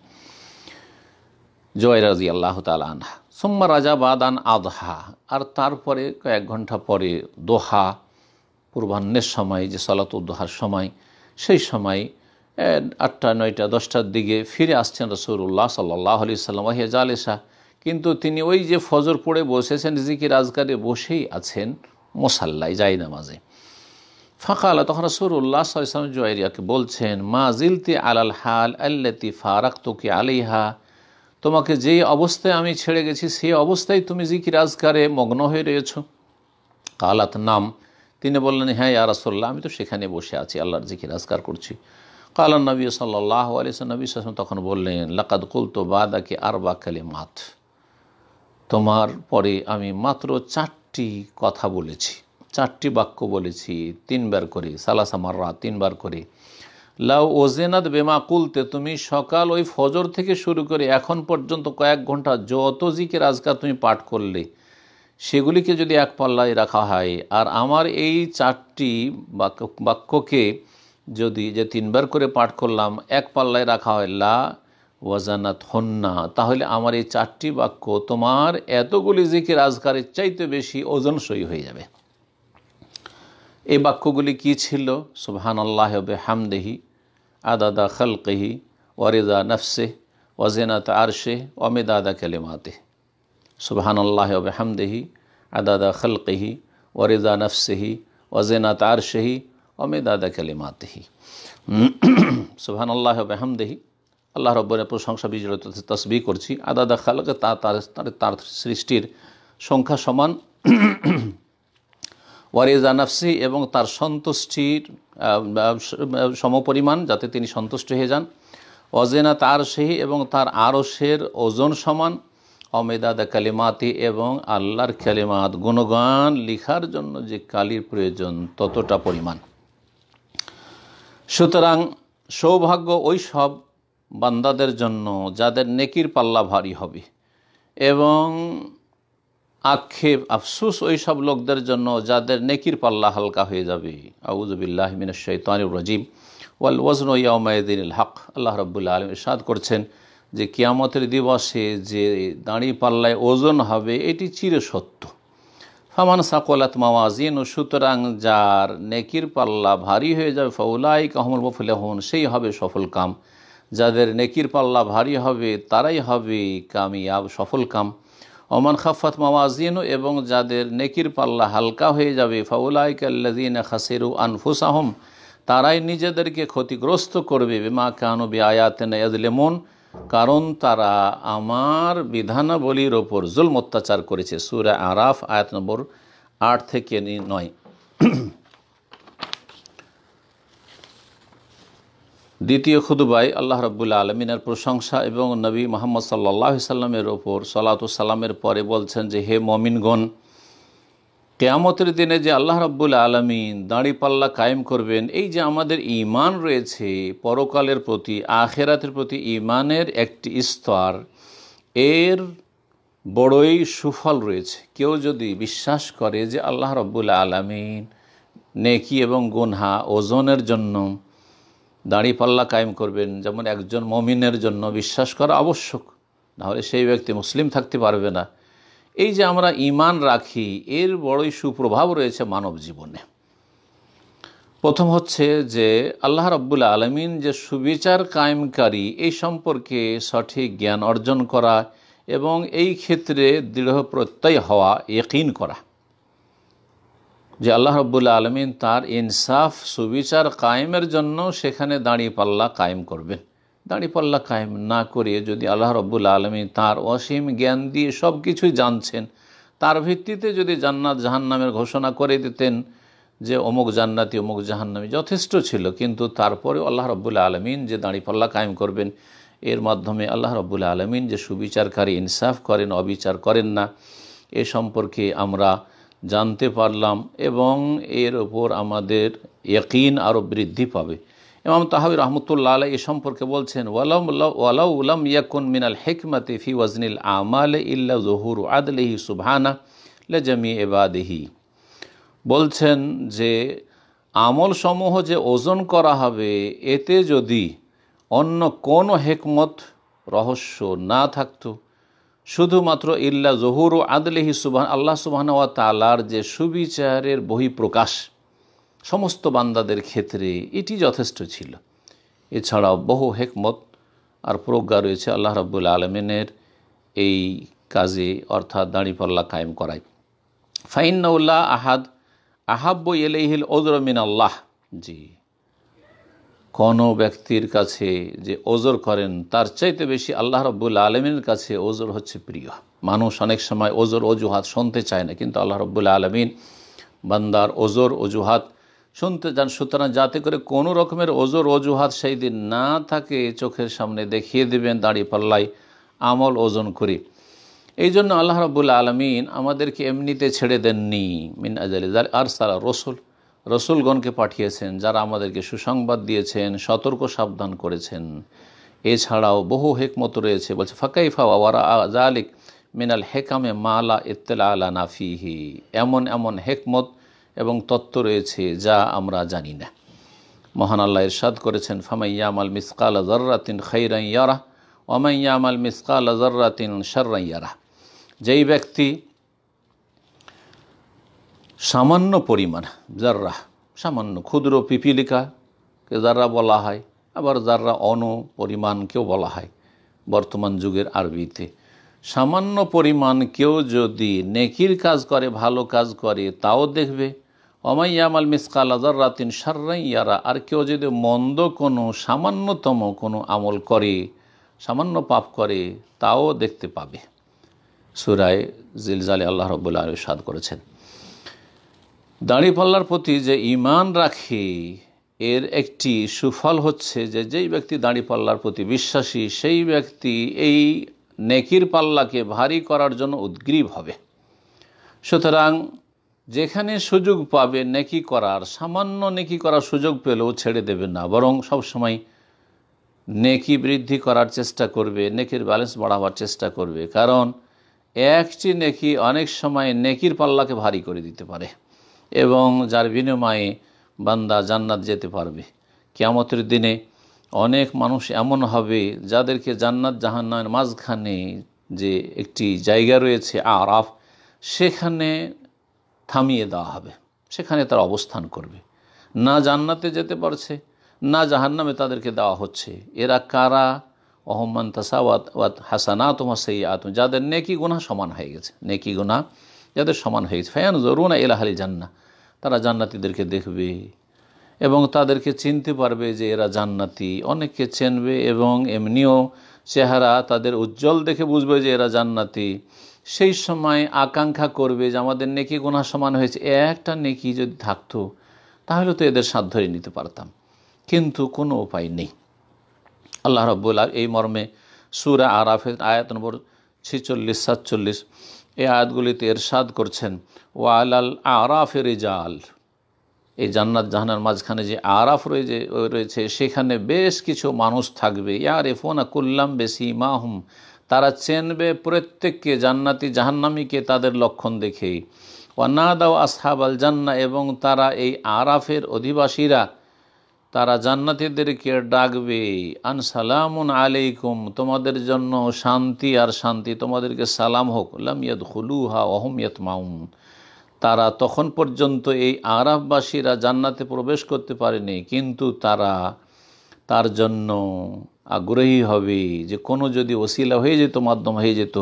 জয় রাজি আল্লাহ আনহা সোম্মা রাজা বাদান আদহা আর তারপরে কয়েক ঘন্টা পরে দোহা পূর্বাহ্নের সময় যে সলাত উদ্দোহার সময় সেই সময় আটটা নয়টা দশটার দিকে ফিরে আসছেন রসুল্লাহ সাল্লাহ আলি সাল্লাম হেজা জালেসা কিন্তু তিনি ওই যে ফজর পড়ে বসেছেন জিকির রাজগারে বসেই আছেন মোসাল্লাই যাই নামাজে ফাঁকা আলা তখন রসুল্লাহ সাল্লাম জুয়ারিয়াকে বলছেন মা জিলতি আলাল হাল আল্লাতি ফারাক তোকে আলিহা তোমাকে যেই অবস্থায় আমি ছেড়ে গেছি সেই অবস্থায় তুমি জিকির আজকারে মগ্ন হয়ে রয়েছ কালাত নাম তিনি বললেন হ্যাঁ ইয়া আমি তো সেখানে বসে আছি আল্লাহর জিকির আজকার করছি কালান নবী সাল্লাহ আলী নবী সাল্লাম তখন বললেন লাকাদ কুল তো বাদাকে আর বাকালে মাত তোমার পরে আমি মাত্র চারটি কথা বলেছি চারটি বাক্য বলেছি তিনবার করে সালাসা রাত তিনবার করে লাউ ওজেনাদ বেমা কুলতে তুমি সকাল ওই ফজর থেকে শুরু করে এখন পর্যন্ত কয়েক ঘন্টা যত জিকে আজকার তুমি পাঠ করলে সেগুলিকে যদি এক পাল্লায় রাখা হয় আর আমার এই চারটি বাক্য বাক্যকে যদি যে তিনবার করে পাঠ করলাম এক পাল্লায় রাখা হয় লা ওয়াজানাত হন্না তাহলে আমার এই চারটি বাক্য তোমার এতগুলি জিকির আজকারের চাইতে বেশি ওজন সই হয়ে যাবে এই বাক্যগুলি কি ছিল সুবহান আল্লাহ হামদেহি আদাদা খালকেহি ওয়ারেদা নফসে ওয়াজেনাত আরশে অমেদাদা কেলেমাতে সুবহান আল্লাহ হামদেহি আদাদা খলকেহি ওরেদা নফসেহি ওজেনা তারশেহি অমেদাদা কালিমাতেহি সুবহান আল্লাহ হামদেহি আল্লাহ রব্বরের প্রশংসা বিজড়িত তসবি করছি আদাদা খালকে তা তার তার সৃষ্টির সংখ্যা সমান ওয়ারিজা নফসি এবং তার সন্তুষ্টির সমপরিমাণ যাতে তিনি সন্তুষ্ট হয়ে যান অজেনা তার সেহি এবং তার আরসের ওজন সমান অমেদাদা কালিমাতি এবং আল্লাহর কালিমাত গুণগান লিখার জন্য যে কালির প্রয়োজন ততটা পরিমাণ সুতরাং সৌভাগ্য ওই সব বান্দাদের জন্য যাদের নেকির পাল্লা ভারী হবে এবং আক্ষেপ আফসুস ওই সব লোকদের জন্য যাদের নেকির পাল্লা হালকা হয়ে যাবে আউজবিল্লাহ মিনশাইতানুর রাজিম ওয়াল ওয়াজন ইয়াউমায়দিন হক আল্লাহ রবুল্লা আলম ইসাদ করছেন যে কিয়ামতের দিবসে যে দাঁড়িয়ে পাল্লায় ওজন হবে এটি চিরসত্য ফামান সাকলাত মাওয়াজিন ও সুতরাং যার নেকির পাল্লা ভারী হয়ে যাবে ফৌলাই কাহমল হন সেই হবে সফল কাম যাদের নেকির পাল্লা ভারী হবে তারাই হবে কামিয়াব সফল কাম ওমান খাফাত মাওয়াজিন এবং যাদের নেকির পাল্লা হালকা হয়ে যাবে ফাউলাই কাল্লাদিন খাসেরু আহম তারাই নিজেদেরকে ক্ষতিগ্রস্ত করবে বিমা কানবি বি আয়াতেন মন কারণ তারা আমার বিধানাবলীর ওপর জুলম অত্যাচার করেছে সুরা আরাফ আয়াত নম্বর আট থেকে নয় দ্বিতীয় খুদবাই আল্লাহ রব্বুল্লা আলমিনের প্রশংসা এবং নবী মোহাম্মদ সাল্লাহ সাল্লামের ওপর সালাতু পরে বলছেন যে হে মমিনগণ কেয়ামতের দিনে যে আল্লাহ রব্বুল আলমিন দাঁড়িপাল্লা কায়েম করবেন এই যে আমাদের ইমান রয়েছে পরকালের প্রতি আখেরাতের প্রতি ইমানের একটি স্তর এর বড়ই সুফল রয়েছে কেউ যদি বিশ্বাস করে যে আল্লাহ রব্বুল আলমিন নেকি এবং গুনহা ওজনের জন্য দাঁড়িপাল্লা কায়েম করবেন যেমন একজন মমিনের জন্য বিশ্বাস করা আবশ্যক নাহলে সেই ব্যক্তি মুসলিম থাকতে পারবে না এই যে আমরা ইমান রাখি এর বড়ই সুপ্রভাব রয়েছে মানব জীবনে প্রথম হচ্ছে যে আল্লাহ রব্বুল আলমিন যে সুবিচার কায়েমকারী এই সম্পর্কে সঠিক জ্ঞান অর্জন করা এবং এই ক্ষেত্রে দৃঢ় প্রত্যয় হওয়া একিন করা যে আল্লাহ রব্বুল আলমিন তার ইনসাফ সুবিচার কায়েমের জন্য সেখানে দাঁড়িয়ে পাল্লা কায়েম করবেন দাঁড়িপাল্লা কায়েম না করে যদি আল্লাহ রব্বুল আলমী তার অসীম জ্ঞান দিয়ে সব কিছুই জানছেন তার ভিত্তিতে যদি জান্নাত জাহান্নামের ঘোষণা করে দিতেন যে অমুক জান্নাতি অমুক জাহান্নামি যথেষ্ট ছিল কিন্তু তারপরে আল্লাহ রব্বুল আলমিন যে দাঁড়িপাল্লা কায়েম করবেন এর মাধ্যমে আল্লাহ রব্বুল আলমিন যে সুবিচারকারী ইনসাফ করেন অবিচার করেন না এ সম্পর্কে আমরা জানতে পারলাম এবং এর ওপর আমাদের একিন আরও বৃদ্ধি পাবে এমাম তাহাবি রহমতুল্লাহ আলাই এ সম্পর্কে বলছেন ওয়ালাম ইয়াকুন মিনাল হেকমতে ফি ওয়াজনিল আমাল ইল্লা জহুর আদলেহি সুবহানা লেজামি এবাদেহি বলছেন যে আমল সমূহ যে ওজন করা হবে এতে যদি অন্য কোনো হেকমত রহস্য না থাকতো শুধুমাত্র ইল্লা জহুর আদলেহি সুবহান আল্লাহ সুবাহান ওয়া তালার যে সুবিচারের বহিঃপ্রকাশ সমস্ত বান্দাদের ক্ষেত্রে এটি যথেষ্ট ছিল এছাড়াও বহু হেকমত আর প্রজ্ঞা রয়েছে আল্লাহ রব্বুল আলমিনের এই কাজে অর্থাৎ দাঁড়িপাল্লা কায়েম করায় ফাইনউল্লাহ আহাদ আহাব্ব এলেহিল ওজরমিন আল্লাহ জি কোনো ব্যক্তির কাছে যে ওজর করেন তার চাইতে বেশি আল্লাহ রব্বুল আলমিনের কাছে ওজর হচ্ছে প্রিয় মানুষ অনেক সময় ওজর অজুহাত শুনতে চায় না কিন্তু আল্লাহ রব্বুল আলমিন বান্দার ওজর অজুহাত শুনতে চান সুতরাং যাতে করে কোনো রকমের ওজোর অজুহাত সেই দিন না থাকে চোখের সামনে দেখিয়ে দেবেন দাঁড়িয়ে পাল্লাই আমল ওজন করি এই জন্য আল্লাহ রবুল আলমিন আমাদেরকে এমনিতে ছেড়ে দেননি মিন আজালি যার আর সারা রসুল রসুলগণকে পাঠিয়েছেন যারা আমাদেরকে সুসংবাদ দিয়েছেন সতর্ক সাবধান করেছেন এছাড়াও বহু হেকমত রয়েছে বলছে ফাঁকাই ফাকাইফা ওয়ারা আজালিক মিনাল হেকামে মালা ইত্তলা আলা নাফিহি এমন এমন হেকমত এবং তত্ত্ব রয়েছে যা আমরা জানি না মহান আল্লাহ ইরশাদ করেছেন ফামাইয়ামাল মিসকাল আজর্রাতিন খৈরাই ইয়ারা ওমাইয়ামাল মিসকাল আজর্রাতিন শর্রাই যেই ব্যক্তি সামান্য পরিমাণ জাররা সামান্য ক্ষুদ্র পিপিলিকাকে যাররা বলা হয় আবার যাররা অন পরিমাণকেও বলা হয় বর্তমান যুগের আরবিতে সামান্য পরিমাণ কেউ যদি নেকির কাজ করে ভালো কাজ করে তাও দেখবে অমাইয়ামাল মিসকাল আজার রাতিন ইয়ারা আর কেউ যদি মন্দ কোনো সামান্যতম কোনো আমল করে সামান্য পাপ করে তাও দেখতে পাবে সুরায় জিলজালে আল্লাহ রবুল্লা আলী সাদ করেছেন দাঁড়িপাল্লার প্রতি যে ইমান রাখে এর একটি সুফল হচ্ছে যে যেই ব্যক্তি দাঁড়িপাল্লার প্রতি বিশ্বাসী সেই ব্যক্তি এই নেকির পাল্লাকে ভারী করার জন্য উদ্গ্রীব হবে সুতরাং যেখানে সুযোগ পাবে নেকি করার সামান্য নেকি করার সুযোগ পেলেও ছেড়ে দেবে না বরং সবসময় নেকি বৃদ্ধি করার চেষ্টা করবে নেকির ব্যালেন্স বাড়াবার চেষ্টা করবে কারণ একটি নেকি অনেক সময় নেকির পাল্লাকে ভারী করে দিতে পারে এবং যার বিনিময়ে বান্দা জান্নাত যেতে পারবে কেয়ামতের দিনে অনেক মানুষ এমন হবে যাদেরকে জান্নাত জাহান্নায়ের মাঝখানে যে একটি জায়গা রয়েছে আরাফ সেখানে থামিয়ে দেওয়া হবে সেখানে তার অবস্থান করবে না জান্নাতে যেতে পারছে না জাহান্নামে তাদেরকে দেওয়া হচ্ছে এরা কারা অহম্মান তাসা ওয়াত ওয়াত হাসানা তোমার সেই আতম যাদের নেকি গুণা সমান হয়ে গেছে নেকি গুণা যাদের সমান হয়ে গেছে ফ্যান জরুনা এলাহালি জান্না তারা জান্নাতিদেরকে দেখবে এবং তাদেরকে চিনতে পারবে যে এরা জান্নাতি অনেককে চেনবে এবং এমনিও চেহারা তাদের উজ্জ্বল দেখে বুঝবে যে এরা জান্নাতি সেই সময় আকাঙ্ক্ষা করবে যে আমাদের নেকি গোনা সমান হয়েছে একটা নেকি যদি থাকতো তাহলে তো এদের সাথ ধরে নিতে পারতাম কিন্তু কোনো উপায় নেই আল্লাহ রব্বুল্লাহ এই মর্মে সুরা আরাফের আয়াত নম্বর ছিচল্লিশ সাতচল্লিশ এই আয়াতগুলিতে এরশাদ করছেন ওয়ালাল আরাফে রেজাল এই জান্নাত জাহানার মাঝখানে যে আরাফ রয়েছে রয়েছে সেখানে বেশ কিছু মানুষ থাকবে ইয়ার এফোনা কুল্লাম বেসি মাহুম তারা চেনবে প্রত্যেককে জান্নাতি জাহান্নামীকে তাদের লক্ষণ দেখেই ওয়ানাদাও আসহাব আল জান্না এবং তারা এই আরাফের অধিবাসীরা তারা জান্নাতিদেরকে ডাকবে আন সালামুন আলাইকুম তোমাদের জন্য শান্তি আর শান্তি তোমাদেরকে সালাম হোক লামিয়াদ হুলুহা অহমিয়ত মাউন তারা তখন পর্যন্ত এই আরাফবাসীরা জান্নাতে প্রবেশ করতে পারেনি কিন্তু তারা তার জন্য আগ্রহী হবে যে কোনো যদি ওসিলা হয়ে যেত মাধ্যম হয়ে যেত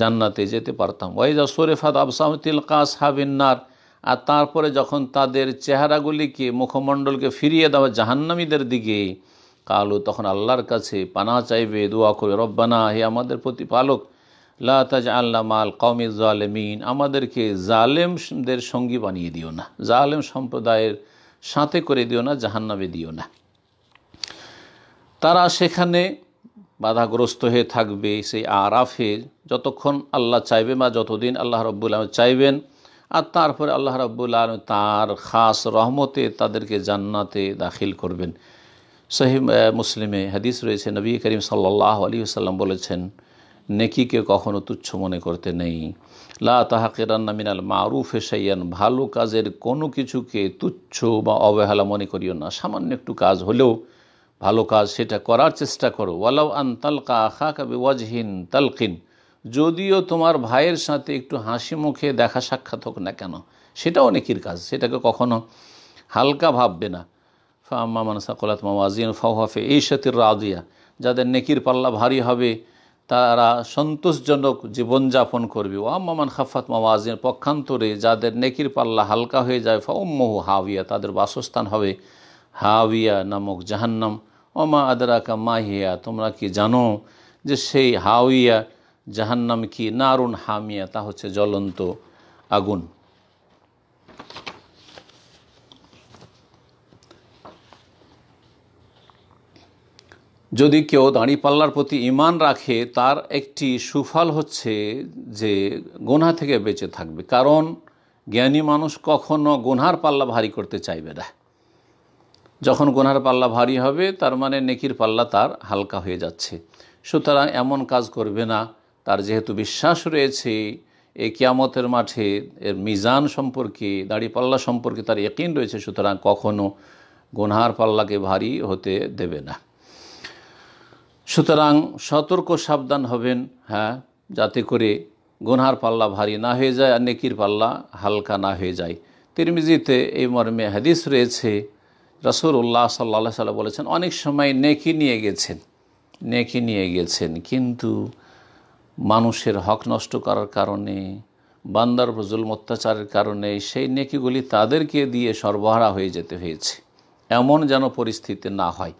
জান্নাতে যেতে পারতাম ওয়াইজা সোরেফাত আবসামতিল কাস হাবিন্নার আর তারপরে যখন তাদের চেহারাগুলিকে মুখমণ্ডলকে ফিরিয়ে দেওয়া জাহান্নামীদের দিকে কালো তখন আল্লাহর কাছে পানা চাইবে দোয়া করে রব্বানা হে আমাদের প্রতিপালক লাজ আল্লাহ মাল কৌমি জালেমিন আমাদেরকে জালেমদের সঙ্গী বানিয়ে দিও না জালেম সম্প্রদায়ের সাথে করে দিও না জাহান্নামে দিও না তারা সেখানে বাধাগ্রস্ত হয়ে থাকবে সেই আরাফে যতক্ষণ আল্লাহ চাইবে বা যতদিন আল্লাহ রব্বুল আলম চাইবেন আর তারপরে আল্লাহ রব্বুল আলম তার খাস রহমতে তাদেরকে জান্নাতে দাখিল করবেন সহি মুসলিমে হাদিস রয়েছে নবী করিম সাল্লাহ আলী আসাল্লাম বলেছেন নেকিকে কখনো তুচ্ছ মনে করতে নেই লা রান্না মিনাল মারুফ এসাইয়ান ভালো কাজের কোনো কিছুকে তুচ্ছ বা অবহেলা মনে করিও না সামান্য একটু কাজ হলেও ভালো কাজ সেটা করার চেষ্টা করো ওয়ালাউ আন তালকা আখা কাবি ওয়াজহিন তালকিন যদিও তোমার ভাইয়ের সাথে একটু হাসি মুখে দেখা সাক্ষাৎ হোক না কেন সেটা অনেকের কাজ সেটাকে কখনো হালকা ভাববে না ফাম্মা মানসা কোলাত মাওয়াজিন ফাওহাফে এই সাথের রাজিয়া যাদের নেকির পাল্লা ভারী হবে তারা সন্তোষজনক জীবনযাপন করবে ও আম্মামান খাফাত মাওয়াজিন পক্ষান্তরে যাদের নেকির পাল্লা হালকা হয়ে যায় ফাউম্মহু উম্মহু তাদের বাসস্থান হবে হাওয়িয়া নামক জাহান্নাম অমা আদরাকা মাহিয়া তোমরা কি জানো যে সেই হাওয়িয়া জাহান্নাম কি নারুন হামিয়া তা হচ্ছে জ্বলন্ত আগুন যদি কেউ দাঁড়িপাল্লার প্রতি ইমান রাখে তার একটি সুফল হচ্ছে যে গোনা থেকে বেঁচে থাকবে কারণ জ্ঞানী মানুষ কখনো গোনার পাল্লা ভারী করতে চাইবে না যখন গোনার পাল্লা ভারী হবে তার মানে নেকির পাল্লা তার হালকা হয়ে যাচ্ছে সুতরাং এমন কাজ করবে না তার যেহেতু বিশ্বাস রয়েছে এই কিয়ামতের মাঠে এর মিজান সম্পর্কে দাড়িপাল্লা সম্পর্কে তার একিন রয়েছে সুতরাং কখনও গোনহার পাল্লাকে ভারী হতে দেবে না সুতরাং সতর্ক সাবধান হবেন হ্যাঁ যাতে করে গোনহার পাল্লা ভারী না হয়ে যায় আর নেকির পাল্লা হালকা না হয়ে যায় তিরমিজিতে এই মর্মে হাদিস রয়েছে রসুল্লাহ সাল্লা সাল্লাহ বলেছেন অনেক সময় নেকি নিয়ে গেছেন নেকি নিয়ে গেছেন কিন্তু মানুষের হক নষ্ট করার কারণে বান্দার ফজুল অত্যাচারের কারণে সেই নেকিগুলি তাদেরকে দিয়ে সরবরাহ হয়ে যেতে হয়েছে এমন যেন পরিস্থিতি না হয়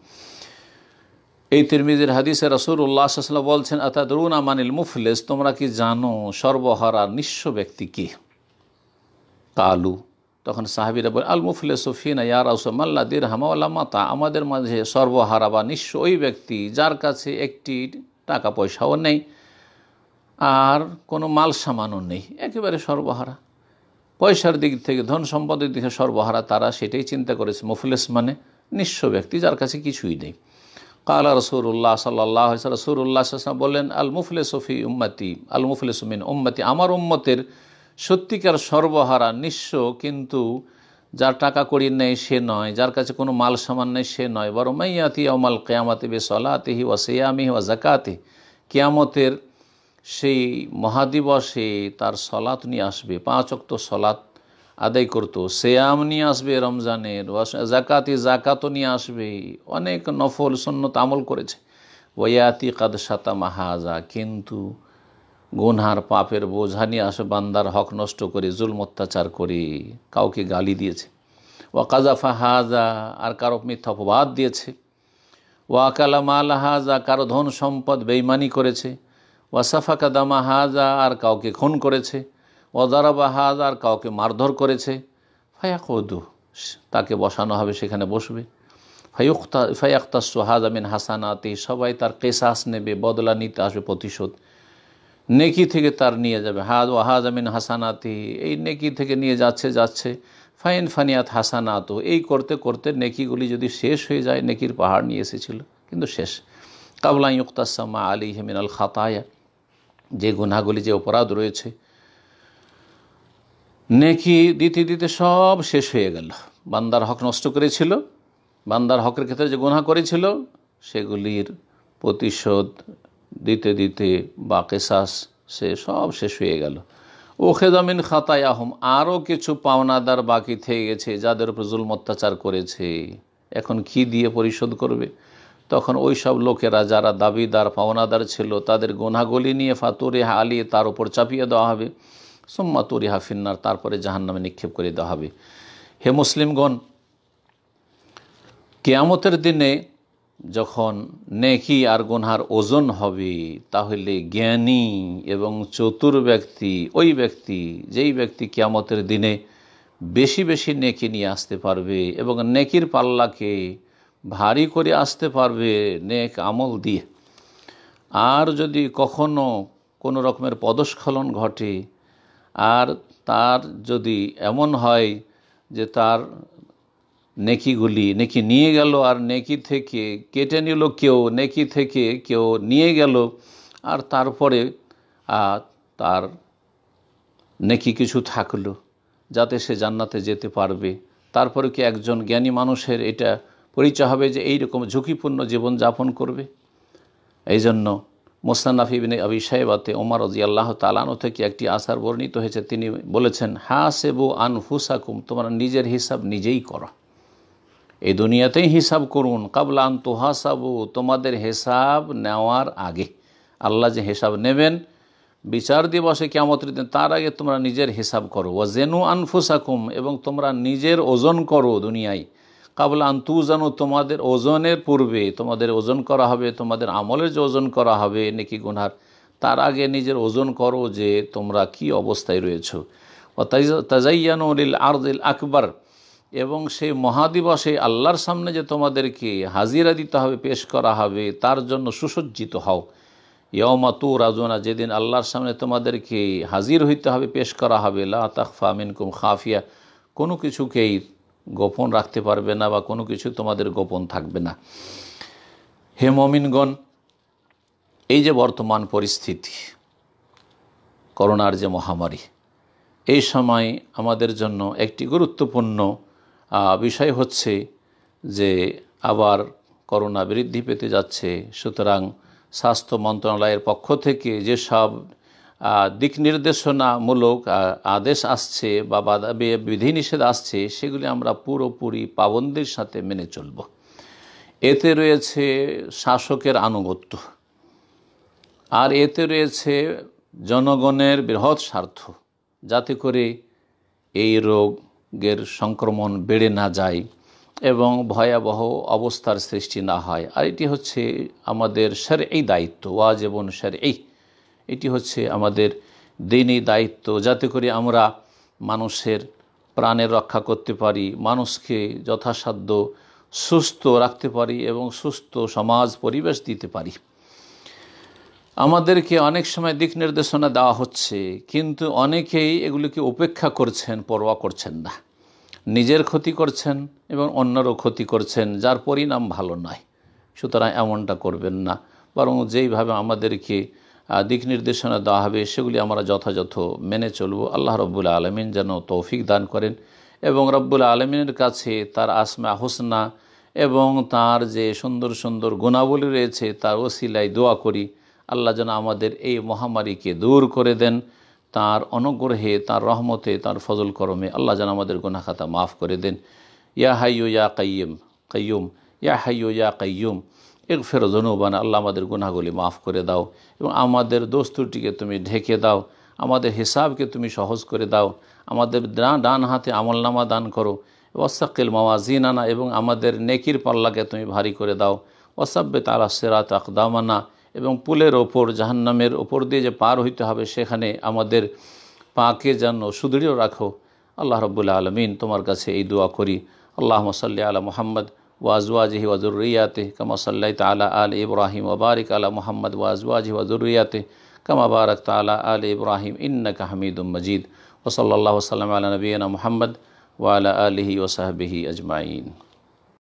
এই তিরমিজির হাদিসে রসুর উল্লাহ সাল্লাম বলছেন অর্থাৎ রুন মানিল মুফলেস তোমরা কি জানো সর্বহারা নিঃস্ব ব্যক্তি কে কালু তখন সাহাবিরা বলে আল মুফলে সফিনা ইয়ার আসমাল্লা দির হামাওয়াল্লা মাতা আমাদের মাঝে সর্বহারা বা নিঃস্ব ওই ব্যক্তি যার কাছে একটি টাকা পয়সাও নেই আর কোনো মাল সামানও নেই একেবারে সর্বহারা পয়সার দিক থেকে ধন সম্পদের দিকে সর্বহারা তারা সেটাই চিন্তা করেছে মুফলেস মানে নিঃস্ব ব্যক্তি যার কাছে কিছুই নেই কালা রসুরুল্লাহ সাল্লাহ উল্লাহ বললেন আল মুফলে সফি উম্মতি আল মুফলে সুমিন উম্মতি আমার উম্মতের সত্যিকার সর্বহারা নিঃস্ব কিন্তু যার টাকা করি নেই সে নয় যার কাছে কোনো মাল সামান নেই সে নয় বরং মাইয়াতি অমাল কেয়ামাতে বে সলাতেহি ওয়া সেয়ামি ওয়া জাকাতে কেয়ামতের সেই মহাদিবসে তার সলাত নিয়ে আসবে পাঁচ অক্ত সলাত আদায় করতো সেয়াম নিয়ে আসবে রমজানের জাকাতি জাকাতও নিয়ে আসবে অনেক নফল সন্ন্যত আমল করেছে ওয়াতি কাদ সাতা মাহাজা কিন্তু গুনহার পাপের বোঝা নিয়ে আসে বান্দার হক নষ্ট করে জুল অত্যাচার করে কাউকে গালি দিয়েছে ওয়াকাজাফা হাজা আর কারো মিথ্যা অপবাদ দিয়েছে আকালা মাল হাজা কারো ধন সম্পদ বেইমানি করেছে ওয়াসাফা কাদামা হাজা আর কাউকে খুন করেছে দারাবা হাজ আর কাউকে মারধর করেছে ফায়াকুদু তাকে বসানো হবে সেখানে বসবে ফায়ুক্তা ফায়াক্তা হাজামিন হাসানাতে হাসানাতি সবাই তার কেসাস নেবে বদলা নিতে আসবে প্রতিশোধ নেকি থেকে তার নিয়ে যাবে হাদ ও হাজ আমিন হাসানাতি এই নেকি থেকে নিয়ে যাচ্ছে যাচ্ছে ফাইন ফানিয়াত হাসানাত এই করতে করতে নেকিগুলি যদি শেষ হয়ে যায় নেকির পাহাড় নিয়ে এসেছিল কিন্তু শেষ কাবলা ইউক্তাসাম্মা আলী হেমিন আল খাতায়া যে গুনাগুলি যে অপরাধ রয়েছে নেকি দিতে দিতে সব শেষ হয়ে গেল বান্দার হক নষ্ট করেছিল বান্দার হকের ক্ষেত্রে যে গুনা করেছিল সেগুলির প্রতিশোধ দিতে দিতে বা কেসাস সে সব শেষ হয়ে গেল ও খেদামিন খাতায় আহম আরও কিছু পাওনাদার বাকি থেকে গেছে যাদের উপর জুলম অত্যাচার করেছে এখন কি দিয়ে পরিশোধ করবে তখন ওই সব লোকেরা যারা দাবিদার পাওনাদার ছিল তাদের গোনাগলি নিয়ে ফাতুরিহা আলিয়ে তার উপর চাপিয়ে দেওয়া হবে সোম্মা তুরিহা ফিন্নার তারপরে জাহান্নামে নিক্ষেপ করে দেওয়া হবে হে মুসলিমগণ কেয়ামতের দিনে যখন নেকি আর গোনহার ওজন হবে তাহলে জ্ঞানী এবং চতুর ব্যক্তি ওই ব্যক্তি যেই ব্যক্তি কিয়ামতের দিনে বেশি বেশি নেকি নিয়ে আসতে পারবে এবং নেকির পাল্লাকে ভারী করে আসতে পারবে নেক আমল দিয়ে আর যদি কখনো কোনো রকমের পদস্খলন ঘটে আর তার যদি এমন হয় যে তার নেকিগুলি নেকি নিয়ে গেল আর নেকি থেকে কেটে নিল কেউ নেকি থেকে কেউ নিয়ে গেল আর তারপরে তার নেকি কিছু থাকলো যাতে সে জান্নাতে যেতে পারবে তারপরে কি একজন জ্ঞানী মানুষের এটা পরিচয় হবে যে এই রকম ঝুঁকিপূর্ণ জীবন যাপন করবে এই জন্য বিন আবি সাহেবাতে ওমর রাজি আল্লাহ তালানো থেকে একটি আশার বর্ণিত হয়েছে তিনি বলেছেন হা সেবু হুসাকুম তোমরা নিজের হিসাব নিজেই করো এই দুনিয়াতেই হিসাব করুন কাবলান তোহাসাবু তোমাদের হিসাব নেওয়ার আগে আল্লাহ যে হিসাব নেবেন বিচার দিবসে কেমতের দিন তার আগে তোমরা নিজের হিসাব করো ও জেনু আনফুসাকুম এবং তোমরা নিজের ওজন করো দুনিয়ায় কাবল আন্তু যেন তোমাদের ওজনের পূর্বে তোমাদের ওজন করা হবে তোমাদের আমলের যে ওজন করা হবে নাকি গুনার তার আগে নিজের ওজন করো যে তোমরা কি অবস্থায় রয়েছো ও তাজাইয়ানুল আর্দিল আকবর এবং সেই মহাদিবসে আল্লাহর সামনে যে তোমাদেরকে হাজিরা দিতে হবে পেশ করা হবে তার জন্য সুসজ্জিত হও ইয়মা তু রাজনা যেদিন আল্লাহর সামনে তোমাদেরকে হাজির হইতে হবে পেশ করা হবে লা তাকফা মিনকুম খাফিয়া কোনো কিছুকেই গোপন রাখতে পারবে না বা কোনো কিছু তোমাদের গোপন থাকবে না হে মমিনগণ এই যে বর্তমান পরিস্থিতি করোনার যে মহামারী এই সময় আমাদের জন্য একটি গুরুত্বপূর্ণ বিষয় হচ্ছে যে আবার করোনা বৃদ্ধি পেতে যাচ্ছে সুতরাং স্বাস্থ্য মন্ত্রণালয়ের পক্ষ থেকে যেসব দিক নির্দেশনামূলক আদেশ আসছে বা বাধা বিধিনিষেধ আসছে সেগুলি আমরা পুরোপুরি পাবন্দির সাথে মেনে চলব এতে রয়েছে শাসকের আনুগত্য আর এতে রয়েছে জনগণের বৃহৎ স্বার্থ যাতে করে এই রোগ গের সংক্রমণ বেড়ে না যায় এবং ভয়াবহ অবস্থার সৃষ্টি না হয় আর এটি হচ্ছে আমাদের স্যার এই দায়িত্ব এবং স্যার এই এটি হচ্ছে আমাদের দিনই দায়িত্ব যাতে করে আমরা মানুষের প্রাণের রক্ষা করতে পারি মানুষকে যথাসাধ্য সুস্থ রাখতে পারি এবং সুস্থ সমাজ পরিবেশ দিতে পারি আমাদেরকে অনেক সময় দিক নির্দেশনা দেওয়া হচ্ছে কিন্তু অনেকেই এগুলিকে উপেক্ষা করছেন পরোয়া করছেন না নিজের ক্ষতি করছেন এবং অন্যেরও ক্ষতি করছেন যার পরিণাম ভালো নয় সুতরাং এমনটা করবেন না বরং যেইভাবে আমাদেরকে দিক নির্দেশনা দেওয়া হবে সেগুলি আমরা যথাযথ মেনে চলব আল্লাহ রব্বুল আলমিন যেন তৌফিক দান করেন এবং রব্বুল আলমিনের কাছে তার আসমা হোসনা এবং তার যে সুন্দর সুন্দর গুণাবলী রয়েছে তার ওসিলায় দোয়া করি আল্লাহ যেন আমাদের এই মহামারীকে দূর করে দেন তার অনুগ্রহে তার রহমতে তার ফজল করমে আল্লাহ যেন আমাদের গোনাখাতা মাফ করে দেন ইয়া হাইয়ু ইয়া কাইয়ুম কাইয়ুম ইয়া হাইয়ু ইয়া কাইয়ুম এক ফেরো জনবান আল্লাহ আমাদের গুনাগুলি মাফ করে দাও এবং আমাদের দোস্তুটিকে তুমি ঢেকে দাও আমাদের হিসাবকে তুমি সহজ করে দাও আমাদের ডান হাতে আমলনামা দান করো ওয়াসাক্কিল মাওয়াজিনানা এবং আমাদের নেকির পাল্লাকে তুমি ভারী করে দাও ওয়াসাব্বে তারা সেরাত আকদামানা এবং পুলের ওপর জাহান্নামের ওপর দিয়ে যে পার হইতে হবে সেখানে আমাদের পাকে যেন সুদৃঢ় রাখো আল্লাহ রব্বুল্লা আলমিন তোমার কাছে এই দোয়া করি আল্লাহ মসাল্লি আলা মোহাম্মদ ওয়াজওয়াজহি ওয়াজুরিয়াতে কামা সাল্লাই তালা আল ইব্রাহিম ওবারিক আলা মোহাম্মদ ওয়াজওয়াজহি ওয়াজুরিয়াতে কামাবারক বারক তালা আল ইব্রাহিম ইন্নাক হামিদুম মজিদ ওসল্লা সাল্লাম আলা নবীনা মোহাম্মদ ওয়ালা আলহি ওসাহবিহি আজমাইন